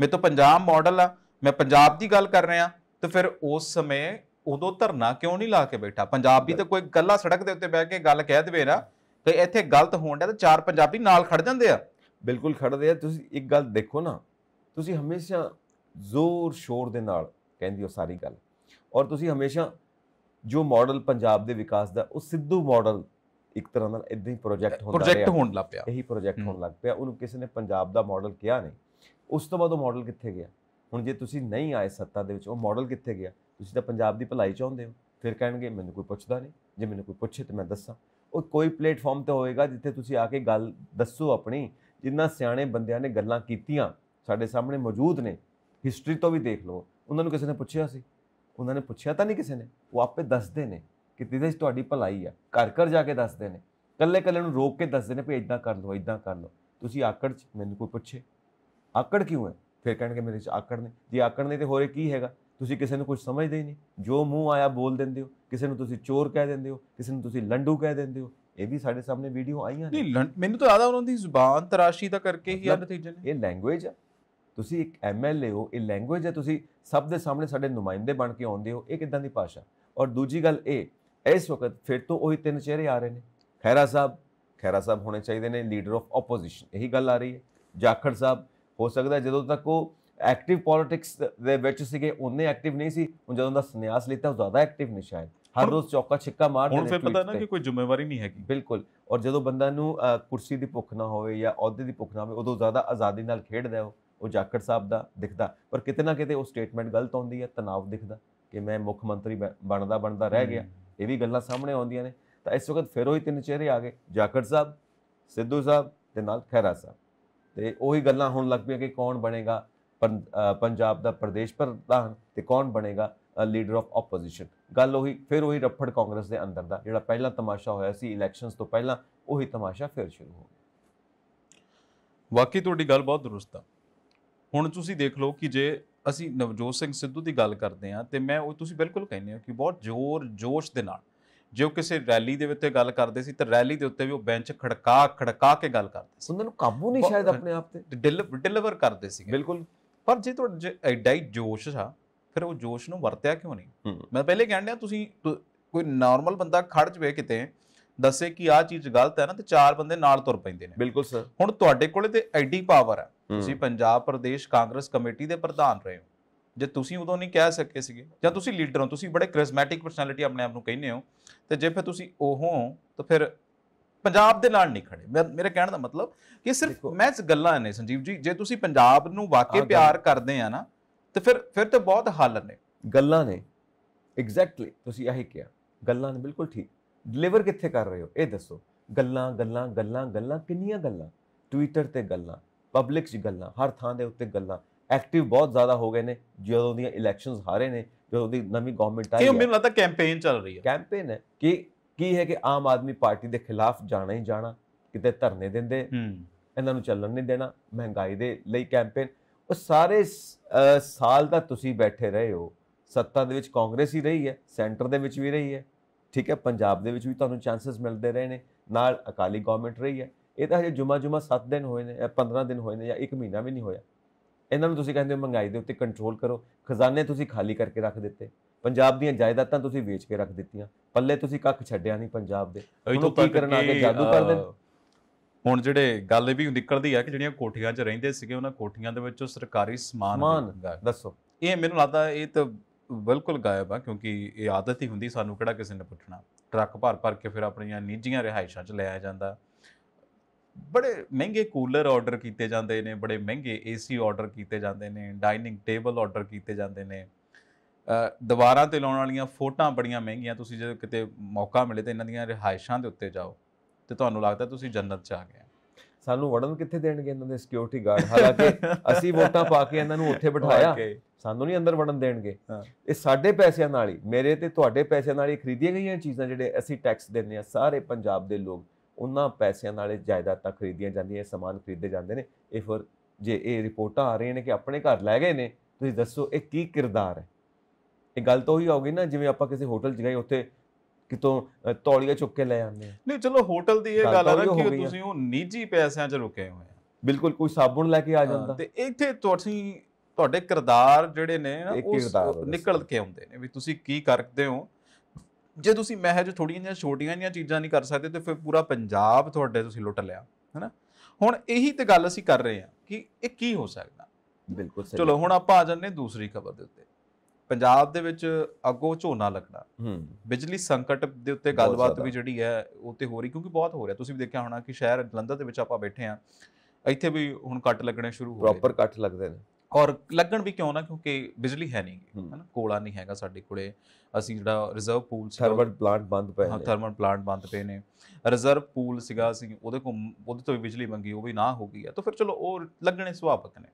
ਮੇਰੇ ਤੋਂ ਪੰਜਾਬ ਮਾਡਲ ਆ ਮੈਂ ਪੰਜਾਬ ਦੀ ਗੱਲ ਕਰ ਰਿਹਾ ਤੇ ਫਿਰ ਉਸ ਸਮੇਂ ਉਦੋਂ ਧਰਨਾ ਕਿਉਂ ਨਹੀਂ ਲਾ ਕੇ ਬੈਠਾ ਪੰਜਾਬੀ ਤਾਂ ਕੋਈ ਗੱਲਾ ਸੜਕ ਦੇ ਉੱਤੇ ਬਹਿ ਕੇ ਗੱਲ ਕਹਿ ਦੇਵੇ ਨਾ ਤੇ ਇੱਥੇ ਗਲਤ ਹੋਣ ਦਾ ਤਾਂ ਚਾਰ ਪੰਜਾਬੀ ਨਾਲ ਖੜ ਜਾਂਦੇ ਆ ਬਿਲਕੁਲ ਖੜਦੇ ਆ ਤੁਸੀਂ ਇੱਕ ਗੱਲ ਦੇਖੋ ਨਾ ਤੁਸੀਂ ਹਮੇਸ਼ਾ ਜ਼ੋਰ ਸ਼ੋਰ ਦੇ ਨਾਲ ਕਹਿੰਦੀ ਹੋ ਸਾਰੀ ਗੱਲ ਔਰ ਤੁਸੀਂ ਹਮੇਸ਼ਾ ਜੋ ਮਾਡਲ ਪੰਜਾਬ ਦੇ ਵਿਕਾਸ ਦਾ ਉਹ ਸਿੱਧੂ ਮਾਡਲ ਇੱਕ ਤਰ੍ਹਾਂ ਨਾਲ ਇਦਾਂ ਹੀ ਪ੍ਰੋਜੈਕਟ ਹੁੰਦਾ ਰਿਹਾ ਪ੍ਰੋਜੈਕਟ ਹੋਣ ਲੱਗ ਪਿਆ ਇਹੀ ਪ੍ਰੋਜੈਕਟ ਹੋਣ ਲੱਗ ਪਿਆ ਉਹਨੂੰ ਕਿਸੇ ਨੇ ਪੰਜਾਬ ਦਾ ਮਾਡਲ ਕਿਹਾ ਨਹੀਂ ਉਸ ਤੋਂ ਬਾਅਦ ਉਹ ਮਾਡਲ ਕਿੱਥੇ ਗਿਆ ਹੁਣ ਜੇ ਤੁਸੀਂ ਨਹੀਂ ਆਏ ਸੱਤਾ ਦੇ ਵਿੱਚ ਉਹ ਮਾਡਲ ਕਿੱਥੇ ਗਿਆ ਤੁਸੀਂ ਤਾਂ ਪੰਜਾਬ ਦੀ ਭਲਾਈ ਚਾਹੁੰਦੇ ਹੋ ਫਿਰ ਕਹਿਣਗੇ ਮੈਨੂੰ ਕੋਈ ਪੁੱਛਦਾ ਨਹੀਂ ਜੇ ਮੈਨੂੰ ਕੋਈ ਪੁੱਛੇ ਤਾਂ ਮੈਂ ਦੱਸਾਂ ਉਹ ਕੋਈ ਪਲੇਟਫਾਰਮ ਤੇ ਹੋਵੇਗਾ ਜਿੱਥੇ ਤੁਸੀਂ ਆ ਕੇ ਗੱਲ ਦੱਸੋ ਆਪਣੀ ਜਿੰਨਾ ਸਿਆਣੇ ਬੰਦਿਆਂ ਨੇ ਗੱਲਾਂ ਕੀਤੀਆਂ ਸਾਡੇ ਸਾਹਮਣੇ ਮੌਜੂਦ ਨੇ ਹਿਸਟਰੀ ਤੋਂ ਵੀ ਦੇਖ ਲਓ ਉਹਨਾਂ ਨੂੰ ਕਿਸੇ ਨੇ ਪੁੱਛਿਆ ਸੀ ਉਹਨਾਂ ਨੇ ਪੁੱਛਿਆ ਤਾਂ ਨਹੀਂ ਕਿਸੇ ਨੇ ਉਹ ਆਪੇ ਦੱਸਦੇ ਨੇ ਕਿ ਤੇਰੇ ਵਿੱਚ ਤੁਹਾਡੀ ਭਲਾਈ ਆ ਘਰ ਘਰ ਜਾ ਕੇ ਦੱਸਦੇ ਨੇ ਕੱਲੇ ਕੱਲੇ ਨੂੰ ਰੋਕ ਕੇ ਦੱਸਦੇ ਨੇ ਵੀ ਇਦਾਂ ਕਰ ਲਓ ਇਦਾਂ ਕਰ ਲਓ ਤੁਸੀਂ ਆਕੜ ਚ ਮੈਨੂੰ ਕੋਈ ਪੁੱਛੇ ਆਕੜ ਕਿਉਂ ਹੈ ਫਿਰ ਕਹਿਣਗੇ ਮੇਰੇ 'ਚ ਆਕੜ ਨੇ ਜੇ ਆਕੜ ਨੇ ਤੇ ਹੋਰੇ ਕੀ ਹੈਗਾ ਤੁਸੀਂ ਕਿਸੇ ਨੂੰ ਕੁਝ ਸਮਝਦੇ ਹੀ ਨਹੀਂ ਜੋ ਮੂੰਹ ਆਇਆ ਬੋਲ ਦਿੰਦੇ ਹੋ ਕਿਸੇ ਨੂੰ ਤੁਸੀਂ ਚੋਰ ਕਹਿ ਦਿੰਦੇ ਹੋ ਕਿਸੇ ਨੂੰ ਤੁਸੀਂ ਲੰਡੂ ਕਹਿ ਦਿੰਦੇ ਹੋ ਇਹ ਵੀ ਸਾਡੇ ਸਾਹਮਣੇ ਵੀਡੀਓ ਆਈਆਂ ਨੇ ਨਹੀਂ ਮੈਨੂੰ ਤਾਂ ਆਦਾ ਉਹਨਾਂ ਦੀ ਜ਼ੁਬਾਨ ਤਰਾਸ਼ੀ ਦਾ ਕਰਕੇ ਹੀ ਆ ਨਤੀਜੇ ਨੇ ਇਹ ਲੈਂਗੁਏਜ ਆ ਤੁਸੀਂ ਇੱਕ ਐਮਐਲਏ ਹੋ ਇਹ ਲੈਂਗੁਏਜ ਹੈ ਤੁਸੀਂ ਸਭ ਦੇ ਸਾਹਮਣੇ ਸਾਡੇ ਨੁਮਾਇੰਦੇ ਬਣ ਕੇ ਆਉਂਦੇ ਹੋ ਇਹ ਕਿਦਾਂ ਦੀ ਭਾਸ਼ਾ ਔਰ ਦੂਜੀ ਗੱਲ ਇਹ ਇਸ ਵਕਤ ਫਿਰ ਤੋਂ ਉਹੀ ਤਿੰਨ ਚਿਹਰੇ ਆ ਰਹੇ ਨੇ ਖੈਰਾ ਸਾਹਿਬ ਖੈਰਾ ਸਾਹਿਬ ਹੋਣੇ ਚਾਹੀਦੇ ਨੇ ਲੀਡਰ ਆਫ ਆਪੋਜੀਸ਼ਨ ਇਹੀ ਗੱਲ ਆ ਰਹੀ ਹੈ ਜਾਖੜ ਸਾਹਿਬ ਹੋ ਸਕਦਾ ਜਦੋਂ ਤੱਕ ਉਹ ਐਕਟਿਵ ਪੋਲਿਟਿਕਸ ਦੇ ਵਿੱਚ ਸੀਗੇ ਉਹਨੇ ਐਕਟਿਵ ਨਹੀਂ ਸੀ ਉਹ ਜਦੋਂ ਦਾ ਸੰਨਿਆਸ ਲਿੱਤਾ ਉਹ ਜ਼ਿਆਦਾ ਐਕਟਿਵ ਨਹੀਂ ਸ਼ਾਇਦ ਹਰ ਰੋਜ਼ ਚੌਕਾ ਛਿੱਕਾ ਮਾਰਦੇ ਨੇ ਹੁਣ ਫਿਰ ਪਤਾ ਨਾ ਕਿ ਕੋਈ ਜ਼ਿੰਮੇਵਾਰੀ ਨਹੀਂ ਹੈਗੀ ਬਿਲਕੁਲ ਔਰ ਜਦੋਂ ਬੰਦਾ ਨੂੰ ਕੁਰਸੀ ਦੀ ਭੁੱਖ ਨਾ ਹੋਵੇ ਜਾਂ ਅਹੁਦੇ ਦੀ ਭੁੱਖ ਨਾ ਹੋਵੇ ਉਦੋਂ ਜ਼ਿਆਦਾ ਆਜ਼ਾਦੀ ਨਾਲ ਖੇਡਦਾ ਉਹ ਉਹ ਜਾਕਰ ਸਾਹਿਬ ਦਾ ਦਿਖਦਾ ਪਰ ਕਿਤੇ ਨਾ ਕਿਤੇ ਉਹ ਸਟੇਟਮੈਂਟ ਗਲਤ ਆਉਂਦੀ ਹੈ ਤਣਾਅ ਦਿਖਦਾ ਕਿ ਮੈਂ ਮੁੱਖ ਮੰਤਰੀ ਬਣਦਾ ਬਣਦਾ ਰਹਿ ਗਿਆ ਇਹ ਵੀ ਗੱਲਾਂ ਸਾਹਮਣੇ ਆਉਂਦੀਆਂ ਨੇ ਤਾਂ ਇਸ ਵਕਤ ਫਿਰ ਉਹ ਹੀ ਤਿੰਨ ਚਿਹਰੇ ਆ ਗਏ ਜਾਕਰ ਸਾਹਿਬ ਸਿੱਧੂ ਸਾਹਿਬ ਤੇ ਨਾਲ ਖੈਰਾ ਸਾਹਿਬ ਤੇ ਉਹੀ ਗੱਲਾਂ ਹੁਣ ਲੱਗ ਪਈਆਂ ਕਿ ਕੌਣ ਬਣੇਗਾ ਪੰਜਾਬ ਦਾ ਪ੍ਰਦੇਸ਼ ਪ੍ਰਧਾਨ ਤੇ ਕੌਣ ਬਣੇਗਾ ਲੀਡਰ ਆਫ ਆਪੋਜੀਸ਼ਨ ਗੱਲ ਉਹੀ ਫਿਰ ਉਹੀ ਰੱਫੜ ਕਾਂਗਰਸ ਦੇ ਅੰਦਰ ਦਾ ਜਿਹੜਾ ਪਹਿਲਾ ਤਮਾਸ਼ਾ ਹੋਇਆ ਸੀ ਇਲੈਕਸ਼ਨਸ ਤੋਂ ਪਹਿਲਾਂ ਉਹੀ ਤਮਾਸ਼ਾ ਫਿਰ ਸ਼ੁਰੂ ਹੋ ਗਿਆ ਵਾਕਈ ਤੁਹਾਡੀ ਗੱਲ ਬਹੁਤ ਦਰੁਸਤ ਆ ਹੁਣ ਤੁਸੀਂ ਦੇਖ ਲਓ ਕਿ ਜੇ ਅਸੀਂ ਨਵਜੋਤ ਸਿੰਘ ਸਿੱਧੂ ਦੀ ਗੱਲ ਕਰਦੇ ਆ ਤੇ ਮੈਂ ਉਹ ਤੁਸੀਂ ਬਿਲਕੁਲ ਕਹਿੰਦੇ ਹੋ ਕਿ ਬਹੁਤ ਜ਼ੋਰ ਜੋਸ਼ ਦੇ ਨਾਲ ਜੋ ਕਿਸੇ ਰੈਲੀ ਦੇ ਉੱਤੇ ਗੱਲ ਕਰਦੇ ਸੀ ਤਾਂ ਰੈਲੀ ਦੇ ਉੱਤੇ ਵੀ ਉਹ ਬੈਂਚ ਖੜਕਾ ਖੜਕਾ ਕੇ ਗੱਲ ਕਰਦੇ ਸੀ ਉਹਨਾਂ ਨੂੰ ਕਾਬੂ ਨਹੀਂ ਸ਼ਾਇਦ ਆਪਣੇ ਆਪ ਤੇ ਡਿਲੀਵਰ ਕਰਦੇ ਸੀ ਬਿਲਕੁਲ ਪਰ ਜੇ ਤੁਹਾਡਾ ਐਡਾ ਹੀ ਜੋਸ਼ ਆ ਫਿਰ ਉਹ ਜੋਸ਼ ਨੂੰ ਵਰਤਿਆ ਕਿਉਂ ਨਹੀਂ ਮੈਂ ਪਹਿਲੇ ਕਹਿਣ ਲਿਆ ਤੁਸੀਂ ਕੋਈ ਨਾਰਮਲ ਬੰਦਾ ਖੜ ਜਵੇ ਕਿਤੇ ਦੱਸੇ ਕਿ ਆ ਚੀਜ਼ ਗਲਤ ਹੈ ਨਾ ਤੇ ਚਾਰ ਬੰਦੇ ਨਾਲ ਤੁਰ ਪੈਂਦੇ ਨੇ ਬਿਲਕੁਲ ਸਰ ਹੁਣ ਤੁਹਾਡੇ ਕੋਲੇ ਤੇ ਐਡੀ ਪਾਵਰ ਆ ਤੁਸੀਂ ਪੰਜਾਬ ਪ੍ਰਦੇਸ਼ ਕਾਂਗਰਸ ਕਮੇਟੀ ਦੇ ਪ੍ਰਧਾਨ ਰਹੇ ਹੋ ਜੇ ਤੁਸੀਂ ਉਦੋਂ ਨਹੀਂ ਕਹਿ ਸਕੇ ਸੀਗੇ ਜਾਂ ਤੁਸੀਂ ਲੀਡਰ ਹੋ ਤੁਸੀਂ ਬੜੇ ਕ੍ਰਿਸਮੈਟਿਕ ਪਰਸਨੈਲਿਟੀ ਆਪਣੇ ਆਪ ਨੂੰ ਕਹਿੰਦੇ ਹੋ ਤੇ ਜੇ ਫਿਰ ਤੁਸੀਂ ਉਹ ਹੋ ਤਾਂ ਫਿਰ ਪੰਜਾਬ ਦੇ ਨਾਲ ਨਹੀਂ ਖੜੇ ਮੇਰੇ ਕਹਿਣ ਦਾ ਮਤਲਬ ਕਿ ਸਿਰਫ ਮੈਂ ਗੱਲਾਂ ਨੇ ਸੰਜੀਵ ਜੀ ਜੇ ਤੁਸੀਂ ਪੰਜਾਬ ਨੂੰ ਵਾਕਈ ਪਿਆਰ ਕਰਦੇ ਆ ਨਾ ਤੇ ਫਿਰ ਫਿਰ ਤੇ ਬਹੁਤ ਹੱਲ ਨੇ ਗੱਲਾਂ ਨੇ ਐਗਜ਼ੈਕਟਲੀ ਤੁਸੀਂ ਇਹ ਕਿਹਾ ਗੱਲਾਂ ਨੇ ਬਿਲਕੁਲ ਠੀਕ ਡਿਲੀਵਰ ਕਿੱਥੇ ਕਰ ਰਹੇ ਹੋ ਇਹ ਦੱਸੋ ਗੱਲਾਂ ਗੱਲਾਂ ਗੱਲਾਂ ਗੱਲਾਂ ਕਿੰਨੀਆਂ ਗੱਲਾਂ ਟਵਿੱਟਰ ਤੇ ਗੱਲਾਂ ਪਬਲਿਕ 'ਚ ਗੱਲਾਂ ਹਰ ਥਾਂ ਦੇ ਉੱਤੇ ਗੱਲਾਂ ਐਕਟਿਵ ਬਹੁਤ ਜ਼ਿਆਦਾ ਹੋ ਗਏ ਨੇ ਜਦੋਂ ਦੀਆਂ ਇਲੈਕਸ਼ਨਸ ਹਾਰੇ ਨੇ ਜਦੋਂ ਦੀ ਨਵੀਂ ਗਵਰਨਮੈਂਟ ਆਈ ਹੈ ਕਿ ਮੈਨੂੰ ਲੱਗਦਾ ਕੈਂਪੇਨ ਚੱਲ ਰਹੀ ਹੈ ਕੈਂਪੇਨ ਹੈ ਕਿ ਕੀ ਹੈ ਕਿ ਆਮ ਆਦਮੀ ਪਾਰਟੀ ਦੇ ਖਿਲਾਫ ਜਾਣਾ ਹੀ ਜਾਣਾ ਕਿਤੇ ਧਰਨੇ ਦਿੰਦੇ ਇਹਨਾਂ ਨੂੰ ਚੱਲਣ ਨਹੀਂ ਦੇਣਾ ਮਹਿੰਗਾਈ ਦੇ ਲਈ ਕੈਂਪੇਨ ਉਹ ਸਾਰੇ ਸਾਲ ਦਾ ਤੁਸੀਂ ਬੈਠੇ ਰਹੇ ਹੋ ਸੱਤਾ ਦੇ ਵਿੱਚ ਕਾਂਗਰਸ ਹੀ ਰਹੀ ਹੈ ਸੈਂਟਰ ਦੇ ਵਿੱਚ ਵੀ ਰਹੀ ਹੈ ਠੀਕ ਹੈ ਪੰਜਾਬ ਦੇ ਵਿੱਚ ਵੀ ਤੁਹਾਨੂੰ ਚਾਂਸਸ ਮਿਲਦੇ ਰਹੇ ਨੇ ਨਾਲ ਅਕਾਲੀ ਗਵਰਨਮੈਂਟ ਰਹੀ ਹੈ ਇਹ ਤਾਂ ਹਜੇ ਜੁਮਾ ਜੁਮਾ 7 ਦਿਨ ਹੋਏ ਨੇ 15 ਦਿਨ ਹੋਏ ਨੇ ਜਾਂ 1 ਮਹੀਨਾ ਵੀ ਨਹੀਂ ਹੋਇਆ ਇਹਨਾਂ ਨੂੰ ਤੁਸੀਂ ਕਹਿੰਦੇ ਹੋ ਮਹਿੰਗਾਈ ਦੇ ਉੱਤੇ ਕੰਟਰੋਲ ਕਰੋ ਖਜ਼ਾਨੇ ਤੁਸੀਂ ਖਾਲੀ ਕਰਕੇ ਰੱਖ ਦਿੱਤੇ ਪੰਜਾਬ ਦੀਆਂ ਜਾਇਦਾਦਾਂ ਤੁਸੀਂ ਵੇਚ ਕੇ ਰੱਖ ਦਿੱਤੀਆਂ ਪੱਲੇ ਤੁਸੀਂ ਕੱਖ ਛੱਡਿਆ ਨਹੀਂ ਪੰਜਾਬ ਦੇ ਇਥੋਂ ਕੀ ਕਰਨਾ ਕੇ ਜਾਦੂ ਕਰ ਦੇਣ ਹੁਣ ਜਿਹੜੇ ਗੱਲ ਵੀ ਨਿਕਲਦੀ ਆ ਕਿ ਜਿਹੜੀਆਂ ਕੋਠੀਆਂ 'ਚ ਰਹਿੰਦੇ ਸੀਗੇ ਉਹਨਾਂ ਕੋਠੀਆਂ ਦੇ ਵਿੱਚੋਂ ਸਰਕਾਰੀ ਸਮਾਨ ਦੱਸੋ ਇਹ ਮੈਨੂੰ ਲੱਗਦਾ ਇਹ ਤਾਂ ਬਿਲਕੁਲ ਗਾਇਬ ਆ ਕਿਉਂਕਿ ਇਹ ਆਦਤ ਹੀ ਹੁੰਦੀ ਸਾਨੂੰ ਕਿਹੜਾ ਕਿਸੇ ਨੇ ਪੁੱਛਣਾ ਟਰੱਕ ਭਰ ਭਰ ਕੇ ਫਿਰ ਆਪਣੀਆਂ ਨਿੱਜੀਆਂ ਰਿਹਾਇਸ਼ਾਂ 'ਚ ਲਿਆਇਆ ਜਾਂਦਾ ਬੜੇ ਮਹਿੰਗੇ ਕੂਲਰ ਆਰਡਰ ਕੀਤੇ ਜਾਂਦੇ ਨੇ ਬੜੇ ਮਹਿੰਗੇ ਏਸੀ ਆਰਡਰ ਕੀਤੇ ਜਾਂਦੇ ਨੇ ਡਾਈਨਿੰਗ ਟੇਬਲ ਆਰਡਰ ਕੀਤੇ ਜਾਂਦੇ ਨੇ ਦੀਵਾਰਾਂ ਤੇ ਲਾਉਣ ਵਾਲੀਆਂ ਫੋਟਾਂ ਬੜੀਆਂ ਮਹਿੰਗੀਆਂ ਤੁਸੀਂ ਜੇ ਕਿਤੇ ਮੌਕਾ ਮਿਲੇ ਤਾਂ ਇਹਨਾਂ ਦੀਆਂ ਰਿਹਾਇਸ਼ਾਂ ਦੇ ਉੱਤੇ ਜਾਓ ਤੇ ਤੁਹਾਨੂੰ ਲੱਗਦਾ ਤੁਸੀਂ ਜੰਨਤ 'ਚ ਆ ਗਏ ਸਾਨੂੰ ਵੜਨ ਕਿੱਥੇ ਦੇਣਗੇ ਇਹਨਾਂ ਦੇ ਸਿਕਿਉਰਿਟੀ ਗਾਰਡ ਹਾਲਾਂਕਿ ਅਸੀਂ ਵੋਟਾਂ ਪਾ ਕੇ ਇਹਨਾਂ ਨੂੰ ਉੱਥੇ ਬਿਠਾਇਆ ਸਾਨੂੰ ਨਹੀਂ ਅੰਦਰ ਵੜਨ ਦੇਣਗੇ ਇਹ ਸਾਡੇ ਪੈਸਿਆਂ ਨਾਲ ਹੀ ਮੇਰੇ ਤੇ ਤੁਹਾਡੇ ਪੈਸਿਆਂ ਨਾਲ ਹੀ ਖਰੀਦੀਆਂ ਗਈਆਂ ਚੀਜ਼ਾਂ ਜਿਹੜੇ ਅਸੀਂ ਟੈਕਸ ਦਿੰਦੇ ਆ ਸਾਰੇ ਪੰਜਾਬ ਦੇ ਲੋਕ ਉਹਨਾਂ ਪੈਸਿਆਂ ਨਾਲ ਇਹ ਜਾਇਦਾਦਾਂ ਖਰੀਦੀਆਂ ਜਾਂਦੀਆਂ ਸਮਾਨ ਖਰੀਦੇ ਜਾਂਦੇ ਨੇ ਇਹ ਫਿਰ ਜੇ ਇਹ ਰਿਪੋਰਟਾਂ ਆ ਰਹੀਆਂ ਨੇ ਕਿ ਆਪਣੇ ਘਰ ਲੈ ਗਏ ਨੇ ਤੁਸੀਂ ਦੱਸੋ ਇਹ ਕੀ ਕਿਰਦਾਰ ਹੈ ਇਹ ਗੱਲ ਤਾਂ ਹੋਈ ਹੋਗੀ ਨਾ ਜਿਵੇਂ ਆਪਾਂ ਕਿਸੇ ਹੋਟਲ 'ਚ ਗਏ ਉੱਥੇ ਕਿਤੋਂ ਤੌਲੀਆ ਚੁੱਕ ਕੇ ਲੈ ਆਉਂਦੇ ਨਹੀਂ ਚਲੋ ਹੋਟਲ ਦੀ ਇਹ ਗੱਲ ਆ ਨਾ ਕਿ ਤੁਸੀਂ ਉਹ ਨਿੱਜੀ ਪੈਸਿਆਂ 'ਚ ਰੁਕੇ ਹੋਏ ਆ ਬਿਲਕੁਲ ਕੋਈ ਸਾਬਣ ਲੈ ਕੇ ਆ ਜਾਂਦਾ ਤੇ ਇੱਥੇ ਤੁਸੀਂ ਤੁਹਾਡੇ ਕਿਰਦਾਰ ਜਿਹੜੇ ਨੇ ਨਾ ਉਹ ਨਿਕਲ ਕੇ ਆਉਂਦੇ ਨੇ ਵੀ ਤੁਸੀਂ ਕੀ ਕਰਦੇ ਹੋ ਜੇ ਤੁਸੀਂ ਮਹਿਜ ਥੋੜੀਆਂ ਜਿਹੀਆਂ ਛੋਟੀਆਂ ਜਿਹੀਆਂ ਚੀਜ਼ਾਂ ਨਹੀਂ ਕਰ ਸਕਦੇ ਤੇ ਫਿਰ ਪੂਰਾ ਪੰਜਾਬ ਤੁਹਾਡੇ ਤੁਸੀਂ ਲੁੱਟ ਲਿਆ ਹੈਨਾ ਹੁਣ ਇਹੀ ਤੇ ਗੱਲ ਅਸੀਂ ਕਰ ਰਹੇ ਹਾਂ ਕਿ ਇਹ ਕੀ ਹੋ ਸਕਦਾ ਬਿਲਕੁਲ ਸਹੀ ਚਲੋ ਹੁਣ ਆਪਾਂ ਆ ਜਾਂਦੇ ਦੂਸਰੀ ਖਬਰ ਦੇ ਉੱਤੇ ਪੰਜਾਬ ਦੇ ਵਿੱਚ ਅੱਗੋ ਝੋਨਾ ਲੱਗਣਾ ਬਿਜਲੀ ਸੰਕਟ ਦੇ ਉੱਤੇ ਗੱਲਬਾਤ ਵੀ ਜਿਹੜੀ ਹੈ ਉਹ ਤੇ ਹੋ ਰਹੀ ਕਿਉਂਕਿ ਬਹੁਤ ਹੋ ਰਿਹਾ ਤੁਸੀਂ ਵੀ ਦੇਖਿਆ ਹੋਣਾ ਕਿ ਸ਼ਹਿਰ ਜਲੰਧਰ ਦੇ ਵਿੱਚ ਆਪਾਂ ਬੈਠੇ ਆ ਇੱਥੇ ਵੀ ਹੁਣ ਕੱਟ ਲੱਗਣੇ ਸ਼ੁਰੂ ਹੋ ਗਏ ਪ੍ਰੋਪਰ ਕੱਟ ਲੱਗਦੇ ਨੇ ਔਰ ਲੱਗਣ ਵੀ ਕਿਉਂ ਨਾ ਕਿਉਂਕਿ ਬਿਜਲੀ ਹੈ ਨਹੀਂ ਹੈ ਨਾ ਕੋਲਾ ਨਹੀਂ ਹੈਗਾ ਸਾਡੇ ਕੋਲੇ ਅਸੀਂ ਜਿਹੜਾ ਰਿਜ਼ਰਵ ਪੂਲ ਸੀ ਥਰਮਲ ਪਲਾਂਟ ਬੰਦ ਪਏ ਨੇ ਹਾਂ ਥਰਮਲ ਪਲਾਂਟ ਬੰਦ ਪਏ ਨੇ ਰਿਜ਼ਰਵ ਪੂਲ ਸੀਗਾ ਅਸੀਂ ਉਹਦੇ ਕੋ ਉਹਦੇ ਤੋਂ ਵੀ ਬਿਜਲੀ ਮੰਗੀ ਉਹ ਵੀ ਨਾ ਹੋ ਗਈ ਆ ਤਾਂ ਫਿਰ ਚਲੋ ਉਹ ਲੱਗਣੇ ਸੁਭਾਵਕ ਨੇ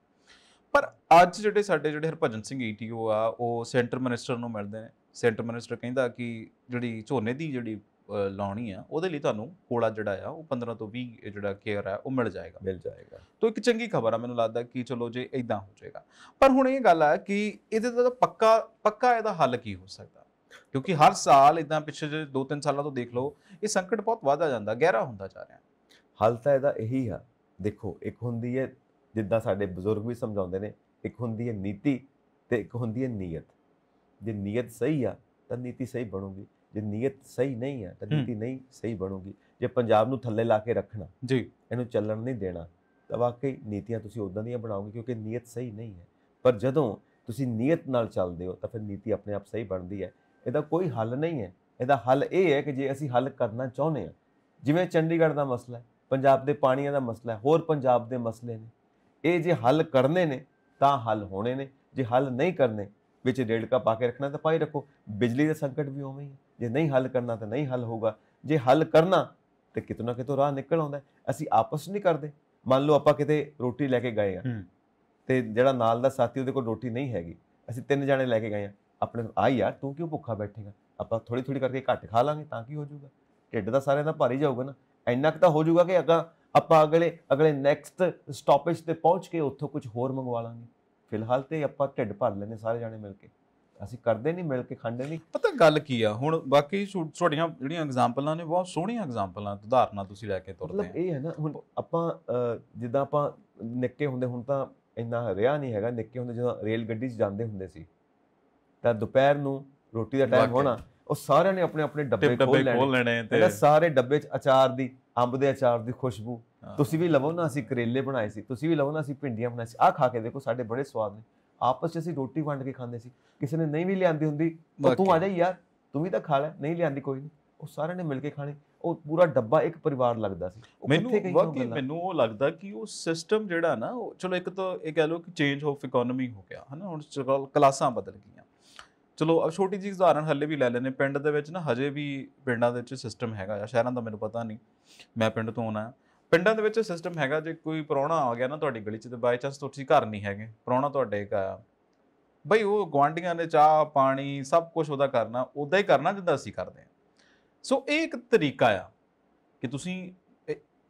ਪਰ ਅੱਜ ਜਿਹੜੇ ਸਾਡੇ ਜਿਹੜੇ ਹਰਭਜਨ ਸਿੰਘ ਈਟੀਓ e ਆ ਉਹ ਸੈਂਟਰ ਮਿਨਿਸਟਰ ਨੂੰ ਮਿਲਦੇ ਨੇ ਸੈਂਟਰ ਮਿਨਿਸਟਰ ਕਹਿੰਦਾ ਕਿ ਜਿਹੜੀ ਝੋਨੇ ਦੀ ਜਿਹੜੀ ਲਾਉਣੀ ਆ ਉਹਦੇ ਲਈ ਤੁਹਾਨੂੰ ਕੋਲਾ ਜਿਹੜਾ ਆ ਉਹ 15 ਤੋਂ 20 ਜਿਹੜਾ ਕੇਅਰ ਆ ਉਹ ਮਿਲ ਜਾਏਗਾ ਮਿਲ ਜਾਏਗਾ ਤੋਂ ਇੱਕ ਚੰਗੀ ਖਬਰ ਆ ਮੈਨੂੰ ਲੱਗਦਾ ਕਿ ਚਲੋ ਜੇ ਇਦਾਂ ਹੋ ਜਾਏਗਾ ਪਰ ਹੁਣ ਇਹ ਗੱਲ ਆ ਕਿ ਇਹਦੇ ਦਾ ਪੱਕਾ ਪੱਕਾ ਇਹਦਾ ਹੱਲ ਕੀ ਹੋ ਸਕਦਾ ਕਿਉਂਕਿ ਹਰ ਸਾਲ ਇਦਾਂ ਪਿੱਛੇ ਜੇ 2-3 ਸਾਲਾਂ ਤੋਂ ਦੇਖ ਲਓ ਇਹ ਸੰਕਟ ਬਹੁਤ ਵਧਦਾ ਜਾਂਦਾ ਗਹਿਰਾ ਹੁੰਦਾ ਜਾ ਰਿਹਾ ਹੱਲ ਤਾਂ ਇਹਦਾ ਇਹੀ ਆ ਦੇਖੋ ਇੱਕ ਹੁੰਦੀ ਹੈ ਜਿੱਦਾਂ ਸਾਡੇ ਬਜ਼ੁਰਗ ਵੀ ਸਮਝਾਉਂਦੇ ਨੇ ਇੱਕ ਹੁੰਦੀ ਹੈ ਨੀਤੀ ਤੇ ਇੱਕ ਹੁੰਦੀ ਹੈ ਨੀਅਤ ਜੇ ਨੀਅਤ ਸਹੀ ਆ ਤਾਂ ਨੀਤੀ ਸਹੀ ਬਣੂਗੀ ਜੇ ਨੀਅਤ ਸਹੀ ਨਹੀਂ ਹੈ ਤਾਂ ਨੀਤੀ ਨਹੀਂ ਸਹੀ ਬਣੂਗੀ ਜੇ ਪੰਜਾਬ ਨੂੰ ਥੱਲੇ ਲਾ ਕੇ ਰੱਖਣਾ ਜੀ ਇਹਨੂੰ ਚੱਲਣ ਨਹੀਂ ਦੇਣਾ ਤਾਂ ਵਾਕਈ ਨੀਤੀਆਂ ਤੁਸੀਂ ਉਦਾਂ ਦੀਆਂ ਬਣਾਓਗੇ ਕਿਉਂਕਿ ਨੀਅਤ ਸਹੀ ਨਹੀਂ ਹੈ ਪਰ ਜਦੋਂ ਤੁਸੀਂ ਨੀਅਤ ਨਾਲ ਚੱਲਦੇ ਹੋ ਤਾਂ ਫਿਰ ਨੀਤੀ ਆਪਣੇ ਆਪ ਸਹੀ ਬਣਦੀ ਹੈ ਇਹਦਾ ਕੋਈ ਹੱਲ ਨਹੀਂ ਹੈ ਇਹਦਾ ਹੱਲ ਇਹ ਹੈ ਕਿ ਜੇ ਅਸੀਂ ਹੱਲ ਕਰਨਾ ਚਾਹੁੰਦੇ ਹਾਂ ਜਿਵੇਂ ਚੰਡੀਗੜ੍ਹ ਦਾ ਮਸਲਾ ਹੈ ਪੰਜਾਬ ਦੇ ਪਾਣੀਆਂ ਦਾ ਮਸਲਾ ਹੈ ਹੋਰ ਪੰਜਾਬ ਦੇ ਮਸਲੇ ਨੇ ਇਹ ਜੇ ਹੱਲ ਕਰਨੇ ਨੇ ਤਾਂ ਹੱਲ ਹੋਣੇ ਨੇ ਜੇ ਹੱਲ ਨਹੀਂ ਕਰਨੇ ਵਿੱਚ ਰੇੜਕਾ ਪਾ ਕੇ ਰੱਖਣਾ ਤਾਂ ਪਾਈ ਰੱਖੋ ਬਿਜਲੀ ਦਾ ਸੰਕਟ ਵੀ ਉਵੇਂ ਹੀ ਹੈ ਜੇ ਨਹੀਂ ਹੱਲ ਕਰਨਾ ਤਾਂ ਨਹੀਂ ਹੱਲ ਹੋਊਗਾ ਜੇ ਹੱਲ ਕਰਨਾ ਤੇ ਕਿਤਨਾ ਕਿਤੋਂ ਰਾਹ ਨਿਕਲ ਆਉਂਦਾ ਅਸੀਂ ਆਪਸ ਨਹੀਂ ਕਰਦੇ ਮੰਨ ਲਓ ਆਪਾਂ ਕਿਤੇ ਰੋਟੀ ਲੈ ਕੇ ਗਏ ਆ ਤੇ ਜਿਹੜਾ ਨਾਲ ਦਾ ਸਾਥੀ ਉਹਦੇ ਕੋਲ ਰੋਟੀ ਨਹੀਂ ਹੈਗੀ ਅਸੀਂ ਤਿੰਨ ਜਾਣੇ ਲੈ ਕੇ ਗਏ ਆ ਆਪਣੇ ਆ ਯਾਰ ਤੂੰ ਕਿਉਂ ਭੁੱਖਾ ਬੈਠੇਗਾ ਆਪਾਂ ਥੋੜੀ ਥੋੜੀ ਕਰਕੇ ਘੱਟ ਖਾ ਲਾਂਗੇ ਤਾਂ ਕੀ ਹੋ ਜਾਊਗਾ ਢਿੱਡ ਦਾ ਸਾਰਿਆਂ ਦਾ ਭਾਰੀ ਜਾਊਗਾ ਨਾ ਇੰਨਾ ਕੁ ਤਾਂ ਹੋ ਜਾਊਗਾ ਕਿ ਅਗਾ ਆਪਾਂ ਅਗਲੇ ਅਗਲੇ ਨੈਕਸਟ ਸਟਾਪੇਜ ਤੇ ਪਹੁੰਚ ਕੇ ਉੱਥੋਂ ਕੁਝ ਹੋਰ ਮੰਗਵਾ ਲਾਂਗੇ ਫਿਲਹਾਲ ਤੇ ਆਪਾਂ ਢਿੱਡ ਭਰ ਲੈਨੇ ਸਾਰੇ ਜਾਣੇ ਮਿਲ ਕੇ ਅਸੀਂ ਕਰਦੇ ਨਹੀਂ ਮਿਲ ਕੇ ਖਾਂਦੇ ਨਹੀਂ ਪਤਾ ਗੱਲ ਕੀ ਆ ਹੁਣ ਬਾਕੀ ਤੁਹਾਡੀਆਂ ਜਿਹੜੀਆਂ ਐਗਜ਼ਾਮਪਲਾਂ ਨੇ ਬਹੁਤ ਸੋਹਣੀਆਂ ਐਗਜ਼ਾਮਪਲਾਂ ਉਦਾਹਰਨਾਂ ਤੁਸੀਂ ਲੈ ਕੇ ਤੁਰਦੇ ਮਤਲਬ ਇਹ ਹੈ ਨਾ ਹੁਣ ਆਪਾਂ ਜਿੱਦਾਂ ਆਪਾਂ ਨਿੱਕੇ ਹੁੰਦੇ ਹੁਣ ਤਾਂ ਇੰਨਾ ਰਿਆ ਨਹੀਂ ਹੈਗਾ ਨਿੱਕੇ ਹੁੰਦੇ ਜਦੋਂ ਰੇਲ ਗੱਡੀ 'ਚ ਜਾਂਦੇ ਹੁੰਦੇ ਸੀ ਤਾਂ ਦੁਪਹਿਰ ਨੂੰ ਰੋਟੀ ਦਾ ਟਾਈਮ ਹੋਣਾ ਉਹ ਸਾਰਿਆਂ ਨੇ ਆਪਣੇ ਆਪਣੇ ਡੱਬੇ ਖੋਲ ਲੈਣੇ ਤੇ ਸਾਰੇ ਡੱਬੇ 'ਚ ਅਚਾਰ ਦੀ ਅੰਬ ਦੇ ਅਚਾਰ ਦੀ ਖੁਸ਼ਬੂ ਤੁਸੀਂ ਵੀ ਲਵੋ ਨਾ ਅਸੀਂ ਕਰੇਲੇ ਬਣਾਏ ਸੀ ਤੁਸੀਂ ਵੀ ਲਵੋ ਨਾ ਅਸੀਂ ਭਿੰਡੀਆਂ ਬਣਾਏ ਸੀ ਆਹ ਖਾ ਕੇ ਦੇਖੋ ਸਾਡੇ ਬੜੇ ਸਵਾਦ ਨੇ ਆਪਸ 'ਚ ਅਸੀਂ ਰੋਟੀ ਵੰਡ ਕੇ ਖਾਂਦੇ ਸੀ ਕਿਸੇ ਨੇ ਨਹੀਂ ਵੀ ਲਿਆਂਦੀ ਹੁੰਦੀ ਤਾਂ ਤੂੰ ਆ ਜਾ ਯਾਰ ਤੂੰ ਵੀ ਤਾਂ ਖਾ ਲੈ ਨਹੀਂ ਲਿਆਂਦੀ ਕੋਈ ਨਹੀਂ ਉਹ ਸਾਰਿਆਂ ਨੇ ਮਿਲ ਕੇ ਖਾਣੇ ਉਹ ਪੂਰਾ ਡੱਬਾ ਇੱਕ ਪਰਿਵਾਰ ਲੱਗਦਾ ਸੀ ਮੈਨੂੰ ਵਾਕਈ ਮੈਨੂੰ ਉਹ ਲੱਗਦਾ ਕਿ ਉਹ ਸਿਸਟਮ ਜਿਹੜਾ ਨਾ ਚਲੋ ਇੱਕ ਤਾਂ ਇਹ ਕਹਿ ਲਓ ਕਿ ਚੇਂਜ ਆਫ ਇਕਨੋਮੀ ਹੋ ਗਿਆ ਹਨਾ ਹੁਣ ਕਲਾਸਾਂ ਬਦਲ ਗਈਆਂ ਚਲੋ ਅਬ ਛੋਟੀ ਜੀ ਉਦਾਹਰਨ ਹੱਲੇ ਵੀ ਲੈ ਲੈਨੇ ਪਿੰਡ ਦੇ ਵਿੱਚ ਨਾ ਹਜੇ ਵੀ ਪਿੰਡਾਂ ਦੇ ਵਿੱਚ ਸਿਸਟਮ ਹੈਗਾ ਆ ਸ਼ਹਿਰਾਂ ਦਾ ਮੈਨੂੰ ਪਤਾ ਨਹੀਂ ਮੈਂ ਪਿੰਡ ਤੋਂ ਆਉਣਾ ਪਿੰਡਾਂ ਦੇ ਵਿੱਚ ਸਿਸਟਮ ਹੈਗਾ ਜੇ ਕੋਈ ਪਰੌਣਾ ਆ ਗਿਆ ਨਾ ਤੁਹਾਡੀ ਗਲੀ 'ਚ ਤੇ ਬਾਈ ਚਾਂਸ ਤੁਸੀਂ ਘਰ ਨਹੀਂ ਹੈਗੇ ਪਰੌਣਾ ਤੁਹਾਡੇ ਕਾ ਬਈ ਉਹ ਗਵਾਂਡੀਆਂ ਨੇ ਚਾਹ ਪਾਣੀ ਸਭ ਕੁਝ ਉਹਦਾ ਕਰਨਾ ਉਦਾਂ ਹੀ ਕਰਨਾ ਜਿੱਦਾਂ ਅਸੀਂ ਕਰਦੇ ਹਾਂ ਸੋ ਇਹ ਇੱਕ ਤਰੀਕਾ ਆ ਕਿ ਤੁਸੀਂ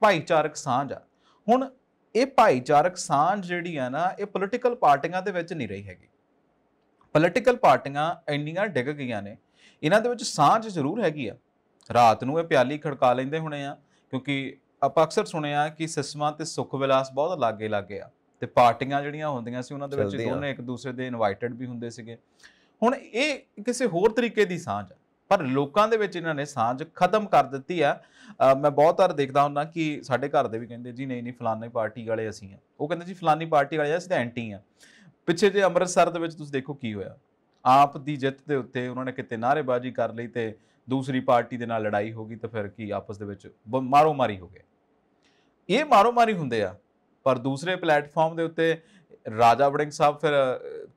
ਭਾਈਚਾਰਕ ਸਾਂਝ ਆ ਹੁਣ ਇਹ ਭਾਈਚਾਰਕ ਸਾਂਝ ਜਿਹੜੀ ਆ ਨਾ ਇਹ ਪੋਲੀਟੀਕਲ ਪਾਰਟੀਆਂ ਦੇ ਵਿੱਚ ਨਹੀਂ ਰਹੀ ਹੈਗੀ ਪੋਲੀਟੀਕਲ ਪਾਰਟੀਆਂ ਇੰਨੀਆਂ ਡਿੱਗ ਗਈਆਂ ਨੇ ਇਹਨਾਂ ਦੇ ਵਿੱਚ ਸਾਂਝ ਜ਼ਰੂਰ ਹੈਗੀ ਆ ਰਾਤ ਨੂੰ ਇਹ ਪਿਆਲੀ ਖੜਕਾ ਲੈਂਦੇ ਹੁਣੇ ਆ ਕਿਉਂਕਿ ਆਪਾਂ ਅਕਸਰ ਸੁਣਿਆ ਕਿ ਸਿਸਮਾ ਤੇ ਸੁਖ ਵਿਲਾਸ ਬਹੁਤ ਲਾਗੇ ਲਾਗੇ ਆ ਤੇ ਪਾਰਟੀਆਂ ਜਿਹੜੀਆਂ ਹੁੰਦੀਆਂ ਸੀ ਉਹਨਾਂ ਦੇ ਵਿੱਚ ਦੋਨੇ ਇੱਕ ਦੂਸਰੇ ਦੇ ਇਨਵਾਈਟਡ ਵੀ ਹੁੰਦੇ ਸੀਗੇ ਹੁਣ ਇਹ ਕਿਸੇ ਹੋਰ ਤਰੀਕੇ ਦੀ ਸਾਂਝ ਆ ਪਰ ਲੋਕਾਂ ਦੇ ਵਿੱਚ ਇਹਨਾਂ ਨੇ ਸਾਂਝ ਖਤਮ ਕਰ ਦਿੱਤੀ ਆ ਮੈਂ ਬਹੁਤ ਵਾਰ ਦੇਖਦਾ ਹੁੰਦਾ ਕਿ ਸਾਡੇ ਘਰ ਦੇ ਵੀ ਕਹਿੰਦੇ ਜੀ ਨਹੀਂ ਨਹੀਂ ਫਲਾਨੀ ਪਾਰਟੀ ਵਾਲੇ ਅਸੀਂ ਆ ਉਹ ਕਹਿੰਦੇ ਜੀ ਫਲਾਨੀ ਪਾਰਟੀ ਵਾਲੇ ਅਸੀਂ ਤਾਂ ਐਂਟੀ ਆ ਪਿੱਛੇ ਜੇ ਅੰਮ੍ਰਿਤਸਰ ਦੇ ਵਿੱਚ ਤੁਸੀਂ ਦੇਖੋ ਕੀ ਹੋਇਆ ਆਪ ਦੀ ਜਿੱਤ ਦੇ ਉੱਤੇ ਉਹਨਾਂ ਨੇ ਕਿਤੇ ਨਾਰੇਬਾਜ਼ੀ ਕਰ ਲਈ ਤੇ ਦੂਸਰੀ ਪਾਰਟੀ ਦੇ ਨਾਲ ਲੜਾਈ ਹੋ ਗਈ ਤਾਂ ਫਿਰ ਕੀ ਆਪਸ ਦੇ ਵਿੱਚ ਮਾਰੋ ਮਾਰੀ ਹੋ ਗਈ ਇਹ ਮਾਰੋ ਮਾਰੀ ਹੁੰਦੇ ਆ ਪਰ ਦੂਸਰੇ ਪਲੇਟਫਾਰਮ ਦੇ ਉੱਤੇ ਰਾਜਾ ਵੜਿੰਗ ਸਾਹਿਬ ਫਿਰ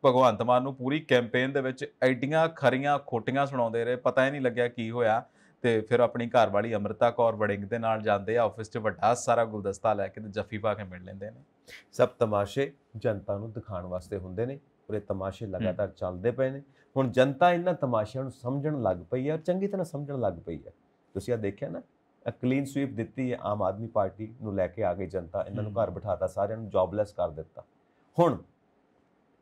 ਭਗਵੰਤ ਮਾਨ ਨੂੰ ਪੂਰੀ ਕੈਂਪੇਨ ਦੇ ਵਿੱਚ ਐਡੀਆਂ ਖਰੀਆਂ ਖੋਟੀਆਂ ਸੁਣਾਉਂਦੇ ਰਹੇ ਪਤਾ ਹੀ ਨਹੀਂ ਲੱਗਿਆ ਕੀ ਹੋਇਆ ਤੇ ਫਿਰ ਆਪਣੀ ਘਰ ਵਾਲੀ ਅਮਰਤਾ ਕੌਰ ਵੜਿੰਗ ਦੇ ਨਾਲ ਜਾਂਦੇ ਆ ਆਫਿਸ 'ਚ ਵੱਡਾ ਸਾਰਾ ਗੁਲਦਸਤਾ ਲੈ ਕੇ ਤੇ ਜੱਫੀ ਪਾ ਕੇ ਮਿਲ ਲੈਂਦੇ ਨੇ ਸਭ ਤਮਾਸ਼ੇ ਜਨਤਾ ਨੂੰ ਦਿਖਾਉਣ ਵਾਸਤੇ ਹੁੰਦੇ ਨੇ ਪੂਰੇ ਤਮਾਸ਼ੇ ਲਗਾਤਾਰ ਚੱਲਦੇ ਪਏ ਨੇ ਹੁਣ ਜਨਤਾ ਇਹਨਾਂ ਤਮਾਸ਼ਿਆਂ ਨੂੰ ਸਮਝਣ ਲੱਗ ਪਈ ਹੈ ਔਰ ਚੰਗੀ ਤਰ੍ਹਾਂ ਸਮਝਣ ਲੱਗ ਪਈ ਹੈ ਤੁਸੀਂ ਆ ਦੇਖਿਆ ਨਾ ਕਲੀਨ ਸਵੀਪ ਦਿੱਤੀ ਹੈ ਆਮ ਆਦਮੀ ਪਾਰਟੀ ਨੂੰ ਲੈ ਕੇ ਆ ਗਈ ਜਨਤਾ ਇਹਨਾਂ ਨੂੰ ਘਰ ਬਿਠਾਤਾ ਸਾਰਿਆਂ ਨੂੰ ਜੌਬਲੈਸ ਕਰ ਦਿੱਤਾ ਹੁਣ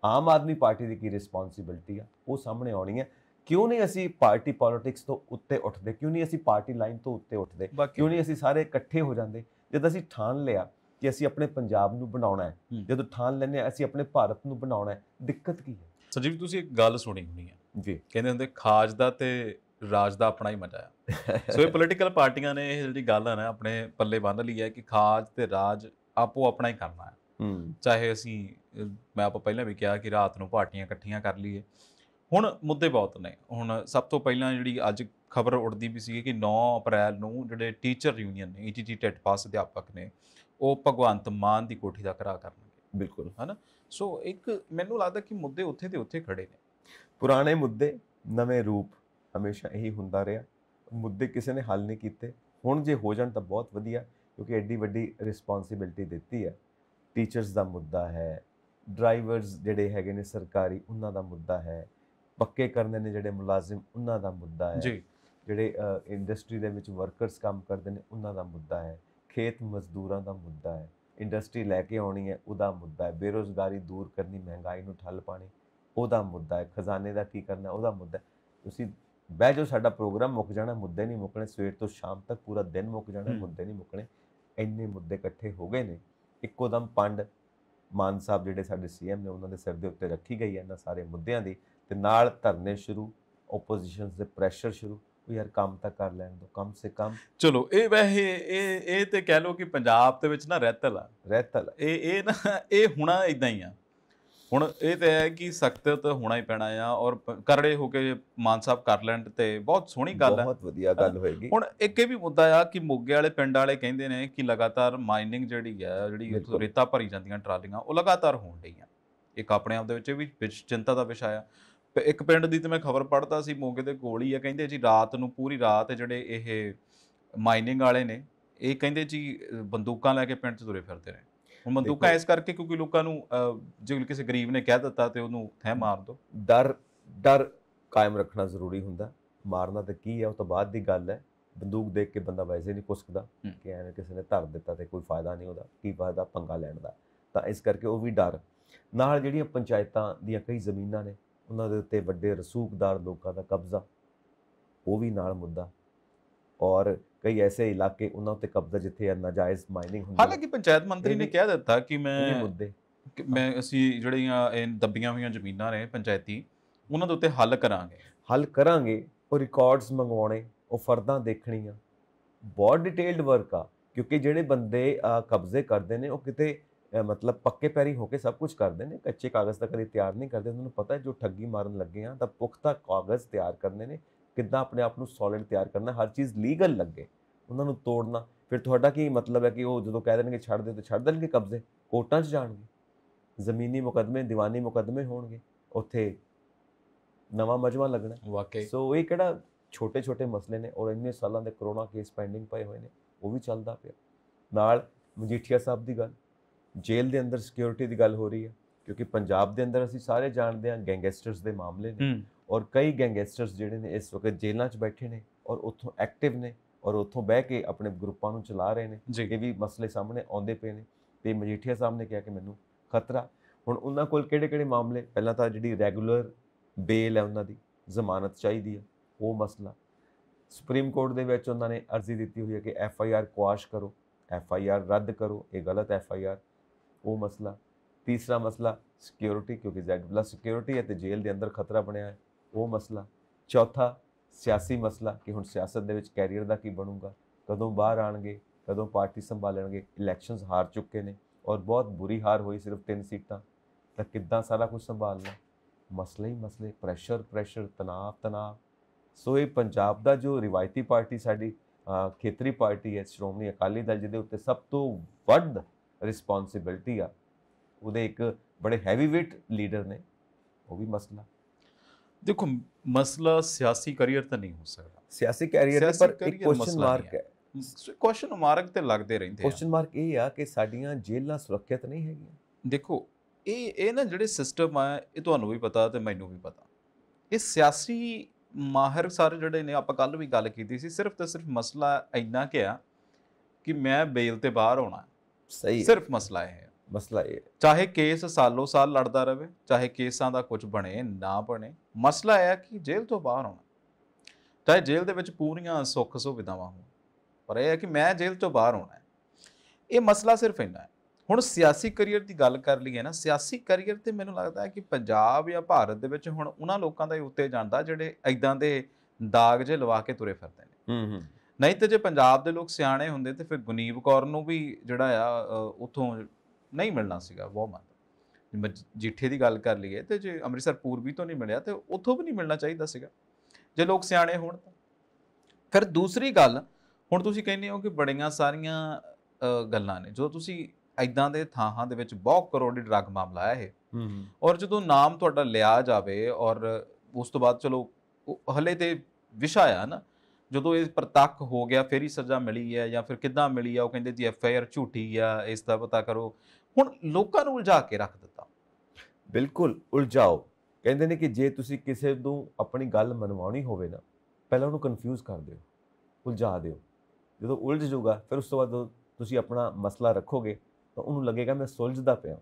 ਆਮ ਆਦਮੀ ਪਾਰਟੀ ਦੀ ਕੀ ਰਿਸਪੌਂਸਿਬਿਲਟੀ ਆ ਉਹ ਸਾਹਮਣੇ ਆਉਣੀ ਹੈ ਕਿਉਂ ਨਹੀਂ ਅਸੀਂ ਪਾਰਟੀ ਪੋਲਿਟਿਕਸ ਤੋਂ ਉੱਤੇ ਉੱਠਦੇ ਕਿਉਂ ਨਹੀਂ ਅਸੀਂ ਪਾਰਟੀ ਲਾਈਨ ਤੋਂ ਉੱਤੇ ਉੱਠਦੇ ਕਿਉਂ ਨਹੀਂ ਅਸੀਂ ਸਾਰੇ ਇਕੱਠੇ ਹੋ ਜਾਂਦੇ ਜਦ ਅਸੀਂ ਠਾਣ ਲਿਆ ਕਿ ਅਸੀਂ ਆਪਣੇ ਪੰਜਾਬ ਨੂੰ ਬਣਾਉਣਾ ਹੈ ਜਦੋਂ ਠਾਣ ਲੈਨੇ ਅਸੀਂ ਆਪਣੇ ਭਾਰਤ ਨੂੰ ਬਣਾਉਣਾ ਹੈ ਦਿੱਕਤ ਕੀ ਹੈ ਸੰਜੀਵ ਤੁਸੀਂ ਇੱਕ ਗੱਲ ਸੁਣੀ ਹੋਣੀ ਹੈ ਜੀ ਕਹਿੰਦੇ ਹੁੰਦੇ ਖਾਜ ਦਾ ਤੇ ਰਾਜ ਦਾ ਆਪਣਾ ਹੀ ਮਜ਼ਾ ਆ ਸੋ ਇਹ ਪੋਲੀਟੀਕਲ ਪਾਰਟੀਆਂ ਨੇ ਇਹ ਜਿਹੜੀ ਗੱਲ ਹੈ ਨਾ ਆਪਣੇ ਪੱਲੇ ਬੰਨ ਲਈ ਹੈ ਕਿ ਖਾਜ ਤੇ ਰਾਜ ਆਪੋ ਆਪਣਾ ਹੀ ਕਰਨਾ ਹੈ ਹੂੰ ਚਾਹੇ ਅਸੀਂ ਮੈਂ ਆਪਾਂ ਪਹਿਲਾਂ ਵੀ ਕਿਹਾ ਕਿ ਰਾਤ ਨੂੰ ਪਾਰਟੀਆਂ ਇਕੱਠੀਆਂ ਕਰ ਲਈਏ ਹੁਣ ਮੁੱਦੇ ਬਹੁਤ ਨੇ ਹੁਣ ਸਭ ਤੋਂ ਪਹਿਲਾਂ ਜਿਹੜੀ ਅੱਜ ਖਬਰ ਉੱਡਦੀ ਵੀ ਸੀ ਕਿ 9 ਅਪ੍ਰੈਲ ਨੂੰ ਜਿਹੜੇ ਟੀਚਰ ਯੂਨੀਅਨ ਨੇ ਈਟੀਟੀ e ਟੈਟ ਪਾਸ ਅਧਿਆਪਕ ਨੇ ਉਹ ਭਗਵੰਤ ਮਾਨ ਦੀ ਕੋਠੀ ਦਾ ਕਰਾ ਕਰਨਗੇ ਬਿਲਕੁਲ ਹਨਾ ਸੋ ਇੱਕ ਮੈਨੂੰ ਲੱਗਦਾ ਕਿ ਮੁੱਦੇ ਉੱਥੇ ਤੇ ਉੱਥੇ ਖੜੇ ਨੇ ਪੁਰਾਣੇ ਮੁੱਦੇ ਨਵੇਂ ਰੂਪ ਹਮੇਸ਼ਾ ਇਹੀ ਹੁੰਦਾ ਰਿਹਾ ਮੁੱਦੇ ਕਿਸੇ ਨੇ ਹੱਲ ਨਹੀਂ ਕੀਤੇ ਹੁਣ ਜੇ ਹੋ ਜਾਣ ਤਾਂ ਬਹੁਤ ਵਧੀਆ ਕਿਉਂਕਿ ਐਡੀ ਵੱਡੀ ਰਿਸਪੌਂਸਿਬਿਲਟੀ ਦਿੱਤੀ ਹੈ ਟੀਚਰਸ ਦਾ ਮੁੱਦਾ ਹੈ ਡਰਾਈਵਰਸ ਜਿਹੜੇ ਹੈਗੇ ਨੇ ਸਰਕਾਰੀ ਉਹਨਾਂ ਦਾ ਮੁੱਦਾ ਹੈ ਪੱਕੇ ਕਰਨੇ ਨੇ ਜਿਹੜੇ ਮੁਲਾਜ਼ਮ ਉਹਨਾਂ ਦਾ ਮੁੱਦਾ ਹੈ ਜੀ ਜਿਹੜੇ ਇੰਡਸਟਰੀ ਦੇ ਵਿੱਚ ਵਰਕਰਸ ਕੰਮ ਕਰਦੇ ਨੇ ਉਹਨਾਂ ਦਾ ਮੁੱਦਾ ਹੈ ਖੇਤ ਮਜ਼ਦੂਰਾਂ ਦਾ ਮੁੱਦਾ ਹੈ ਇੰਡਸਟਰੀ ਲੈ ਕੇ ਆਉਣੀ ਹੈ ਉਹਦਾ ਮੁੱਦਾ ਹੈ ਬੇਰੋਜ਼ਗਾਰੀ ਦੂਰ ਕਰਨੀ ਮਹਿੰਗਾਈ ਨੂੰ ਠੱਲ ਪਾਣੀ ਉਹਦਾ ਮੁੱਦਾ ਹੈ ਖਜ਼ਾਨੇ ਦਾ ਕੀ ਕਰਨਾ ਉਹਦਾ ਮੁੱਦਾ ਤੁਸੀਂ ਬਹਿ ਜਾਓ ਸਾਡਾ ਪ੍ਰੋਗਰਾਮ ਮੁੱਕ ਜਾਣਾ ਮੁੱਦੇ ਨਹੀਂ ਮੁੱਕਣੇ ਸਵੇਰ ਤੋਂ ਸ਼ਾਮ ਤੱਕ ਪੂਰਾ ਦਿਨ ਮੁੱਕ ਜਾਣਾ ਮੁੱਦੇ ਨਹੀਂ ਮੁੱਕਣੇ ਇੰਨੇ ਮੁੱਦੇ ਇਕੱਠੇ ਹੋ ਗਏ ਨੇ ਇੱਕੋ ਦਮ ਪੰਡ ਮਾਨ ਸਾਹਿਬ ਜਿਹੜੇ ਸਾਡੇ ਸੀਐਮ ਨੇ ਉਹਨਾਂ ਦੇ ਸਿਰ ਦੇ ਉੱਤੇ ਰੱਖੀ ਗਈ ਹੈ ਇਹਨਾਂ ਸਾਰੇ ਮੁੱਦਿਆਂ ਦੀ ਤੇ ਨਾਲ ਧਰਨੇ ਸ਼ੁਰੂ ਆਪੋਜੀਸ਼ਨਸ ਦੇ ਪ੍ਰੈਸ਼ਰ ਸ਼ੁਰੂ ਉਹ ਯਾਰ ਕੰਮ ਤਾਂ ਕਰ ਲੈਣ ਦੋ ਕਮ ਸੇ ਕਮ ਚਲੋ ਇਹ ਵੈਸੇ ਇਹ ਇਹ ਤੇ ਕਹਿ ਲੋ ਕਿ ਪੰਜਾਬ ਦੇ ਵਿੱਚ ਨਾ ਰਹਿਤਲ ਆ ਰਹਿਤਲ ਇਹ ਇਹ ਨਾ ਇਹ ਹੁਣਾ ਇਦਾਂ ਹੀ ਆ ਹੁਣ ਇਹ ਤੇ ਹੈ ਕਿ ਸਖਤ ਤਾਂ ਹੋਣਾ ਹੀ ਪੈਣਾ ਆ ਔਰ ਕਰੜੇ ਹੋ ਕੇ ਮਾਨ ਸਾਹਿਬ ਕਰ ਲੈਣ ਤੇ ਬਹੁਤ ਸੋਹਣੀ ਗੱਲ ਹੈ ਬਹੁਤ ਵਧੀਆ ਗੱਲ ਹੋਏਗੀ ਹੁਣ ਇੱਕ ਇਹ ਵੀ ਮੁੱਦਾ ਆ ਕਿ ਮੋਗੇ ਵਾਲੇ ਪਿੰਡ ਵਾਲੇ ਕਹਿੰਦੇ ਨੇ ਕਿ ਲਗਾਤਾਰ ਮਾਈਨਿੰਗ ਜਿਹੜੀ ਹੈ ਜਿਹੜੀ ਰੇਤਾ ਭਰੀ ਜਾਂਦੀਆਂ ਟਰਾਲੀਆਂ ਉਹ ਲਗਾਤਾਰ ਹੋਣ ਡਈਆਂ ਇੱਕ ਆਪਣੇ ਆਪ ਦੇ ਵਿੱਚ ਵੀ ਚਿੰਤਾ ਦਾ ਵਿਸ਼ਾ ਆ ਇੱਕ ਪਿੰਡ ਦੀ ਤੇ ਮੈਂ ਖਬਰ ਪੜ੍ਹਦਾ ਸੀ ਮੋਗੇ ਦੇ ਕੋਲ ਹੀ ਆ ਕਹਿੰਦੇ ਜੀ ਰਾਤ ਨੂੰ ਪੂਰੀ ਰਾਤ ਜਿਹੜੇ ਇਹ ਮਾਈਨਿੰਗ ਵਾਲੇ ਨੇ ਇਹ ਕਹਿੰਦੇ ਜੀ ਬੰਦੂਕਾਂ ਲੈ ਕੇ ਪਿੰਡ 'ਚ ਤੁਰੇ ਫਿਰਦੇ ਨੇ ਹੁਣ ਬੰਦੂਕਾਂ ਇਸ ਕਰਕੇ ਕਿਉਂਕਿ ਲੋਕਾਂ ਨੂੰ ਜੇ ਕਿਸੇ ਗਰੀਬ ਨੇ ਕਹਿ ਦਿੱਤਾ ਤੇ ਉਹਨੂੰ ਥੈ ਮਾਰ ਦੋ ਡਰ ਡਰ ਕਾਇਮ ਰੱਖਣਾ ਜ਼ਰੂਰੀ ਹੁੰਦਾ ਮਾਰਨਾ ਤਾਂ ਕੀ ਹੈ ਉਹ ਤਾਂ ਬਾਅਦ ਦੀ ਗੱਲ ਹੈ ਬੰਦੂਕ ਦੇਖ ਕੇ ਬੰਦਾ ਵੈਸੇ ਨਹੀਂ ਕੁਸਕਦਾ ਕਿ ਐਵੇਂ ਕਿਸੇ ਨੇ ਧਰ ਦਿੱਤਾ ਤੇ ਕੋਈ ਫਾਇਦਾ ਨਹੀਂ ਉਹਦਾ ਕੀ ਫਾਇਦਾ ਪੰਗਾ ਲੈਣ ਦਾ ਤਾਂ ਇਸ ਕਰਕੇ ਉਹ ਵੀ ਡਰ ਨਾਲ ਜਿਹੜੀਆਂ ਪੰਚਾਇਤਾਂ ਦੀਆਂ ਕਈ ਜ਼ਮੀਨਾਂ ਨੇ ਉਹਨਾਂ ਦੇ ਉੱਤੇ ਵੱਡੇ ਰਸੂਖਦਾਰ ਲੋਕਾਂ ਦਾ ਕਬਜ਼ਾ ਉਹ ਵੀ ਨਾਲ ਮੁੱਦਾ ਔਰ ਕਈ ਐਸੇ ਇਲਾਕੇ ਉਹਨਾਂ ਉੱਤੇ ਕਬਜ਼ਾ ਜਿੱਥੇ ਨਾਜਾਇਜ਼ ਮਾਈਨਿੰਗ ਹੁੰਦੀ ਹੈ ਹਾਲਾਂਕਿ ਪੰਚਾਇਤ ਮੰਤਰੀ ਨੇ ਕਹਿ ਦਿੱਤਾ ਕਿ ਮੈਂ ਮੁੱਦੇ ਮੈਂ ਅਸੀਂ ਜਿਹੜੀਆਂ ਇਹ ਦੱਬੀਆਂ ਹੋਈਆਂ ਜ਼ਮੀਨਾਂ ਨੇ ਪੰਚਾਇਤੀ ਉਹਨਾਂ ਦੇ ਉੱਤੇ ਹੱਲ ਕਰਾਂਗੇ ਹੱਲ ਕਰਾਂਗੇ ਉਹ ਰਿਕਾਰਡਸ ਮੰਗਵਾਉਣੇ ਉਹ ਫਰਦਾਂ ਦੇਖਣੀਆਂ ਬਹੁਤ ਡਿਟੇਲਡ ਵਰਕ ਆ ਕਿਉਂਕਿ ਜਿਹੜੇ ਬੰਦੇ ਕਬਜ਼ੇ ਕਰਦੇ ਨੇ ਉਹ ਕਿਤੇ ਮਤਲਬ ਪੱਕੇ ਪੈਰੀ ਹੋ ਕੇ ਸਭ ਕੁਝ ਕਰਦੇ ਨੇ ਕੱਚੇ ਕਾਗਜ਼ ਤੱਕ ਕਦੇ ਤਿਆਰ ਨਹੀਂ ਕਰਦੇ ਉਹਨਾਂ ਨੂੰ ਪਤਾ ਹੈ ਜੋ ਠੱਗੀ ਮਾਰਨ ਲੱਗੇ ਆ ਤਾਂ ਪੁਖਤਾ ਕਾਗਜ਼ ਤਿਆਰ ਕਰਨੇ ਨੇ ਕਿੱਦਾਂ ਆਪਣੇ ਆਪ ਨੂੰ ਸੋਲਿਡ ਤਿਆਰ ਕਰਨਾ ਹਰ ਚੀਜ਼ ਲੀਗਲ ਲੱਗੇ ਉਹਨਾਂ ਨੂੰ ਤੋੜਨਾ ਫਿਰ ਤੁਹਾਡਾ ਕੀ ਮਤਲਬ ਹੈ ਕਿ ਉਹ ਜਦੋਂ ਕਹਿ ਦੇਣਗੇ ਛੱਡ ਦੇ ਤੇ ਛੱਡ ਦੇਣਗੇ ਕਬਜ਼ੇ ਕੋਰਟਾਂ 'ਚ ਜਾਣਗੇ ਜ਼ਮੀਨੀ ਮੁਕਦਮੇ ਦੀਵਾਨੀ ਮੁਕਦਮੇ ਹੋਣਗੇ ਉੱਥੇ ਨਵਾਂ ਮਜਮਾ ਲੱਗਣਾ ਵਾਕਈ ਸੋ ਇਹ ਕਿਹੜਾ ਛੋਟੇ ਛੋਟੇ ਮਸਲੇ ਨੇ ਔਰ ਇੰਨੇ ਸਾਲਾਂ ਦੇ ਕਰੋਨਾ ਕੇਸ ਪੈਂਡਿੰਗ ਪਏ ਹੋਏ ਨੇ ਉਹ ਵੀ ਚੱਲਦਾ ਪਿਆ ਨਾਲ ਮਜੀਠੀਆ ਸਾਹਿਬ ਦੀ ਗੱਲ ਜੇਲ੍ਹ ਦੇ ਅੰਦਰ ਸਿਕਿਉਰਿਟੀ ਦੀ ਗੱਲ ਹੋ ਰਹੀ ਹੈ ਕਿਉਂਕਿ ਪੰਜਾਬ ਦੇ ਅੰਦਰ ਅਸੀਂ ਸਾਰੇ ਜਾਣਦੇ ਹਾਂ ਗੈਂਗਸਟਰਸ ਦੇ ਮਾਮਲੇ ਨੇ ਔਰ ਕਈ ਗੈਂਗਸਟਰਸ ਜਿਹੜੇ ਨੇ ਇਸ ਵਕਤ ਜੇਲ੍ਹਾਂ 'ਚ ਬੈਠੇ ਨੇ ਔਰ ਉੱਥੋਂ ਐਕਟਿਵ ਨੇ ਔਰ ਉੱਥੋਂ ਬਹਿ ਕੇ ਆਪਣੇ ਗਰੁੱਪਾਂ ਨੂੰ ਚਲਾ ਰਹੇ ਨੇ ਇਹ ਵੀ ਮਸਲੇ ਸਾਹਮਣੇ ਆਉਂਦੇ ਪਏ ਨੇ ਤੇ ਮਜੀਠੀਆ ਸਾਹਿਬ ਨੇ ਕਿਹਾ ਕਿ ਮੈਨੂੰ ਖਤਰਾ ਹੁਣ ਉਹਨਾਂ ਕੋਲ ਕਿਹੜੇ-ਕਿਹੜੇ ਮਾਮਲੇ ਪਹਿਲਾਂ ਤਾਂ ਜਿਹੜੀ ਰੈਗੂਲਰ ਬੇਲ ਹੈ ਉਹਨਾਂ ਦੀ ਜ਼ਮਾਨਤ ਚਾਹੀਦੀ ਹੈ ਉਹ ਮਸਲਾ ਸੁਪਰੀਮ ਕੋਰਟ ਦੇ ਵਿੱਚ ਉਹਨਾਂ ਨੇ ਅਰਜ਼ੀ ਦਿੱਤੀ ਹੋਈ ਹੈ ਕਿ ਐਫ ਆਈ ਆਰ ਕੁਆਸ਼ ਕਰੋ ਐਫ ਆਈ ਆਰ ਰੱਦ ਕਰੋ ਇਹ ਗਲਤ ਐਫ ਆਈ ਆਰ ਉਹ ਮਸਲਾ ਤੀਸਰਾ ਮਸਲਾ ਸਿਕਿਉਰਿਟੀ ਕਿਉਂਕਿ ਜ਼ੈਡ ਸਿਕਿਉਰਿਟੀ ਹੈ ਤੇ ਜੇਲ੍ਹ ਦੇ ਅੰਦਰ ਖਤਰਾ ਬਣਿਆ ਹੈ ਉਹ ਮਸਲਾ ਚੌਥਾ ਸਿਆਸੀ ਮਸਲਾ ਕਿ ਹੁਣ ਸਿਆਸਤ ਦੇ ਵਿੱਚ ਕੈਰੀਅਰ ਦਾ ਕੀ ਬਣੂਗਾ ਕਦੋਂ ਬਾਹਰ ਆਣਗੇ ਕਦੋਂ ਪਾਰਟੀ ਸੰਭਾਲਣਗੇ ਇਲੈਕਸ਼ਨਸ ਹਾਰ ਚੁੱਕੇ ਨੇ ਔਰ ਬਹੁਤ ਬੁਰੀ ਹਾਰ ਹੋਈ ਸਿਰਫ 3 ਸੀਟਾਂ ਤਾਂ ਕਿੱਦਾਂ ਸਾਰਾ ਕੁਝ ਸੰਭਾਲਣਾ ਮਸਲੇ ਹੀ ਮਸਲੇ ਪ੍ਰੈਸ਼ਰ ਪ੍ਰੈਸ਼ਰ ਤਣਾਅ ਤਣਾਅ ਸੋ ਇਹ ਪੰਜਾਬ ਦਾ ਜੋ ਰਿਵਾਇਤੀ ਪਾਰਟੀ ਸਾਡੀ ਖੇਤਰੀ ਪਾਰਟੀ ਹੈ ਸ਼੍ਰੋਮਣੀ ਅਕਾਲੀ ਦਲ ਜਿਹਦੇ ਉੱਤੇ ਸਭ ਤੋਂ ਵੱਡ ਰਿਸਪੌਂਸਿਬਿਲਟੀ ਆ ਉਹਦੇ ਇੱਕ ਬੜੇ ਹੈਵੀ weight ਲੀਡਰ ਨੇ ਉਹ ਵੀ ਮਸਲਾ ਦੇਖੋ ਮਸਲਾ ਸਿਆਸੀ ਕੈਰੀਅਰ ਤਾਂ ਨਹੀਂ ਹੋ ਸਕਦਾ ਸਿਆਸੀ ਕੈਰੀਅਰ ਪਰ ਇੱਕ ਕੁਐਸਚਨ ਮਾਰਕ ਹੈ ਕੁਐਸਚਨ ਮਾਰਕ ਤੇ ਲੱਗਦੇ ਰਹਿੰਦੇ ਆ ਕੁਐਸਚਨ ਮਾਰਕ ਇਹ ਆ ਕਿ ਸਾਡੀਆਂ ਜੇਲ੍ਹਾਂ ਸੁਰੱਖਿਅਤ ਨਹੀਂ ਹੈਗੀਆਂ ਦੇਖੋ ਇਹ ਇਹ ਨਾ ਜਿਹੜੇ ਸਿਸਟਮ ਆ ਇਹ ਤੁਹਾਨੂੰ ਵੀ ਪਤਾ ਤੇ ਮੈਨੂੰ ਵੀ ਪਤਾ ਇਹ ਸਿਆਸੀ ਮਾਹਰ ਸਾਰੇ ਜਿਹੜੇ ਨੇ ਆਪਾਂ ਕੱਲ ਵੀ ਗੱਲ ਕੀਤੀ ਸੀ ਸਿਰਫ ਤੇ ਸਿਰਫ ਮਸਲਾ ਇੰਨਾ ਕਿ ਆ ਕਿ ਮੈਂ ਬੇਲ ਤੇ ਬਾਹਰ ਹੋਣਾ ਸਹੀ ਸਿਰਫ ਮਸਲਾ ਇਹ ਹੈ ਮਸਲਾ ਇਹ ਚਾਹੇ ਕੇਸ ਸਾਲੋ ਸਾਲ ਲੜਦਾ ਰਹੇ ਚਾਹੇ ਕੇਸਾਂ ਦਾ ਕੁਝ ਬਣੇ ਨਾ ਬਣੇ ਮਸਲਾ ਇਹ ਹੈ ਕਿ ਜੇਲ੍ਹ ਤੋਂ ਬਾਹਰ ਆਉਣਾ ਚਾਹੇ ਜੇਲ੍ਹ ਦੇ ਵਿੱਚ ਪੂਰੀਆਂ ਸੁੱਖ ਸੁਵਿਧਾਵਾਂ ਹੋਣ ਪਰ ਇਹ ਹੈ ਕਿ ਮੈਂ ਜੇਲ੍ਹ ਤੋਂ ਬਾਹਰ ਆਉਣਾ ਹੈ ਇਹ ਮਸਲਾ ਸਿਰਫ ਇੰਨਾ ਹੈ ਹੁਣ ਸਿਆਸੀ ਕੈਰੀਅਰ ਦੀ ਗੱਲ ਕਰ ਲਈਏ ਨਾ ਸਿਆਸੀ ਕੈਰੀਅਰ ਤੇ ਮੈਨੂੰ ਲੱਗਦਾ ਹੈ ਕਿ ਪੰਜਾਬ ਜਾਂ ਭਾਰਤ ਦੇ ਵਿੱਚ ਹੁਣ ਉਹਨਾਂ ਲੋਕਾਂ ਦਾ ਹੀ ਉੱਤੇ ਜਾਂਦਾ ਜਿਹੜੇ ਐਦਾਂ ਦੇ ਦਾਗ ਜੇ ਲਵਾ ਕੇ ਤੁਰੇ ਫਿਰਦੇ ਨੇ ਹੂੰ ਹੂੰ ਨਹੀਂ ਤੇ ਜੇ ਪੰਜਾਬ ਦੇ ਲੋਕ ਸਿਆਣੇ ਹੁੰਦੇ ਤੇ ਫਿਰ ਗੁਨੀਬ ਕੌਰ ਨੂੰ ਵੀ ਜਿਹੜਾ ਆ ਉਥੋਂ ਨਹੀਂ ਮਿਲਣਾ ਸੀਗਾ ਵੌਮਨ ਜਿਵੇਂ ਜੀਠੇ ਦੀ ਗੱਲ ਕਰ ਲਈਏ ਤੇ ਜੇ ਅੰਮ੍ਰਿਤਸਰ ਪੂਰਬੀ ਤੋਂ ਨਹੀਂ ਮਿਲਿਆ ਤੇ ਉੱਥੋਂ ਵੀ ਨਹੀਂ ਮਿਲਣਾ ਚਾਹੀਦਾ ਸੀਗਾ ਜੇ ਲੋਕ ਸਿਆਣੇ ਹੋਣ ਤਾਂ ਫਿਰ ਦੂਸਰੀ ਗੱਲ ਹੁਣ ਤੁਸੀਂ ਕਹਿੰਦੇ ਹੋ ਕਿ ਬੜੀਆਂ ਸਾਰੀਆਂ ਗੱਲਾਂ ਨੇ ਜੋ ਤੁਸੀਂ ਐਦਾਂ ਦੇ ਥਾਂਾਂ ਦੇ ਵਿੱਚ ਬਹੁਤ ਕਰੋੜੀ ਡਰੱਗ ਮਾਮਲਾ ਹੈ ਇਹ ਔਰ ਜਦੋਂ ਨਾਮ ਤੁਹਾਡਾ ਲਿਆ ਜਾਵੇ ਔਰ ਉਸ ਤੋਂ ਬਾਅਦ ਚਲੋ ਹਲੇ ਤੇ ਵਿਸ਼ਾ ਆ ਨਾ ਜਦੋਂ ਇਹ ਪ੍ਰਤੱਖ ਹੋ ਗਿਆ ਫਿਰ ਹੀ ਸਜ਼ਾ ਮਿਲੀ ਹੈ ਜਾਂ ਫਿਰ ਕਿੱਦਾਂ ਮਿਲੀ ਆ ਉਹ ਕਹਿੰਦੇ ਜੀ ਐਫ ਆਈ ਆਰ ਝੂਠੀ ਆ ਇਸ ਦਾ ਪਤਾ ਕਰੋ ਹੁਣ ਲੋਕਾਂ ਨੂੰ ਉਲਝਾ ਕੇ ਰੱਖ ਦਿੱਤਾ ਬਿਲਕੁਲ ਉਲਝਾਓ ਕਹਿੰਦੇ ਨੇ ਕਿ ਜੇ ਤੁਸੀਂ ਕਿਸੇ ਨੂੰ ਆਪਣੀ ਗੱਲ ਮਨਵਾਉਣੀ ਹੋਵੇ ਨਾ ਪਹਿਲਾਂ ਉਹਨੂੰ ਕਨਫਿਊਜ਼ ਕਰ ਦਿਓ ਉਲਝਾ ਦਿਓ ਜਦੋਂ ਉਲਝ ਜਾਊਗਾ ਫਿਰ ਉਸ ਤੋਂ ਬਾਅਦ ਤੁਸੀਂ ਆਪਣਾ ਮਸਲਾ ਰੱਖੋਗੇ ਤਾਂ ਉਹਨੂੰ ਲੱਗੇਗਾ ਮੈਂ ਸੁਲਝਦਾ ਪਿਆ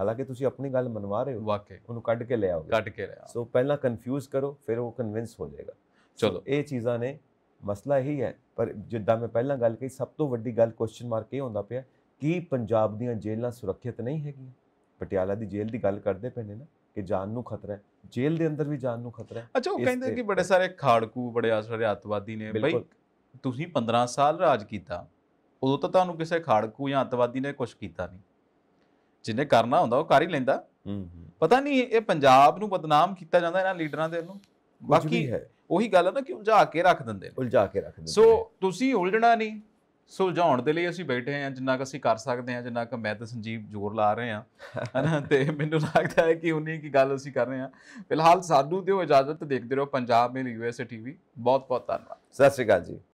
ਹਾਲਾਂਕਿ ਤੁਸੀਂ ਆਪਣੀ ਗੱਲ ਮਨਵਾ ਰਹੇ ਹੋ ਵਾਕਈ ਉਹਨੂੰ ਕੱਢ ਕੇ ਲੈ ਕੱਢ ਕੇ ਲੈ ਆਓ ਸੋ ਪਹਿਲਾਂ ਕਨਫਿਊਜ਼ ਕਰੋ ਫਿਰ ਉਹ ਕਨਵਿੰਸ ਹੋ ਜਾਏਗਾ ਚਲੋ ਇਹ ਚੀਜ਼ਾਂ ਨੇ ਮਸਲਾ ਇਹੀ ਹੈ ਪਰ ਜਿੱਦਾਂ ਮੈਂ ਪਹਿਲਾਂ ਗੱਲ ਕਹੀ ਸਭ ਤੋਂ ਵੱਡੀ ਗੱਲ ਕੁਐਸਚਨ ਮਾਰਕ ਇਹ ਹੁੰਦਾ ਪਿਆ ਕੀ ਪੰਜਾਬ ਦੀਆਂ ਜੇਲ੍ਹਾਂ ਸੁਰੱਖਿਅਤ ਨਹੀਂ ਹੈਗੀਆਂ ਪਟਿਆਲਾ ਦੀ ਜੇਲ੍ਹ ਦੀ ਗੱਲ ਕਰਦੇ ਪਏ ਨੇ ਨਾ ਕਿ ਜਾਨ ਨੂੰ ਖਤਰਾ ਹੈ ਜੇਲ੍ਹ ਦੇ ਅੰਦਰ ਵੀ ਜਾਨ ਨੂੰ ਖਤਰਾ ਹੈ ਅੱਛਾ ਉਹ ਕਹਿੰਦੇ ਕਿ ਬੜੇ ਸਾਰੇ ਖਾੜਕੂ ਬੜੇ ਆਸਰੇ ਅਤਵਾਦੀ ਨੇ ਬਈ ਤੁਸੀਂ 15 ਸਾਲ ਰਾਜ ਕੀਤਾ ਉਦੋਂ ਤਾਂ ਤੁਹਾਨੂੰ ਕਿਸੇ ਖਾੜਕੂ ਜਾਂ ਅਤਵਾਦੀ ਨੇ ਕੁਝ ਕੀਤਾ ਨਹੀਂ ਜਿੰਨੇ ਕਰਨਾ ਹੁੰਦਾ ਉਹ ਕਰ ਹੀ ਲੈਂਦਾ ਹੂੰ ਪਤਾ ਨਹੀਂ ਇਹ ਪੰਜਾਬ ਨੂੰ ਬਦਨਾਮ ਕੀਤਾ ਜਾਂਦਾ ਇਹਨਾਂ ਲੀਡਰਾਂ ਦੇ ਨੂੰ ਬਾਕੀ ਉਹੀ ਗੱਲ ਹੈ ਨਾ ਕਿ ਉਲਝਾ ਕੇ ਰੱਖ ਦਿੰਦੇ ਨੇ ਉਲਝਾ ਕੇ ਰੱਖ ਦਿੰਦੇ ਸੋ ਤੁਸੀਂ ਉਲਝਣਾ ਨਹੀਂ ਸੁਲਝਾਉਣ ਦੇ ਲਈ ਅਸੀਂ ਬੈਠੇ ਆ ਜਿੰਨਾ ਕ ਅਸੀਂ ਕਰ ਸਕਦੇ ਆ ਜਿੰਨਾ ਕ ਮੈਂ ਤੇ ਸੰਜੀਵ ਜ਼ੋਰ ਲਾ ਰਹੇ ਆ ਹਨਾ ਤੇ ਮੈਨੂੰ ਲੱਗਦਾ ਹੈ ਕਿ ਉਨੀ ਕੀ ਗੱਲ ਅਸੀਂ ਕਰ ਰਹੇ ਆ ਫਿਲਹਾਲ ਸਾਧੂ ਦਿਓ ਇਜਾਜ਼ਤ ਦੇਖਦੇ ਰਹੋ ਪੰਜਾਬ ਮੇਲ ਯੂਐਸਏ ਟੀਵੀ ਬਹੁਤ ਬਹੁਤ ਧੰਨਵਾਦ ਸਤਿ ਸ਼੍ਰੀ ਅਕਾਲ ਜੀ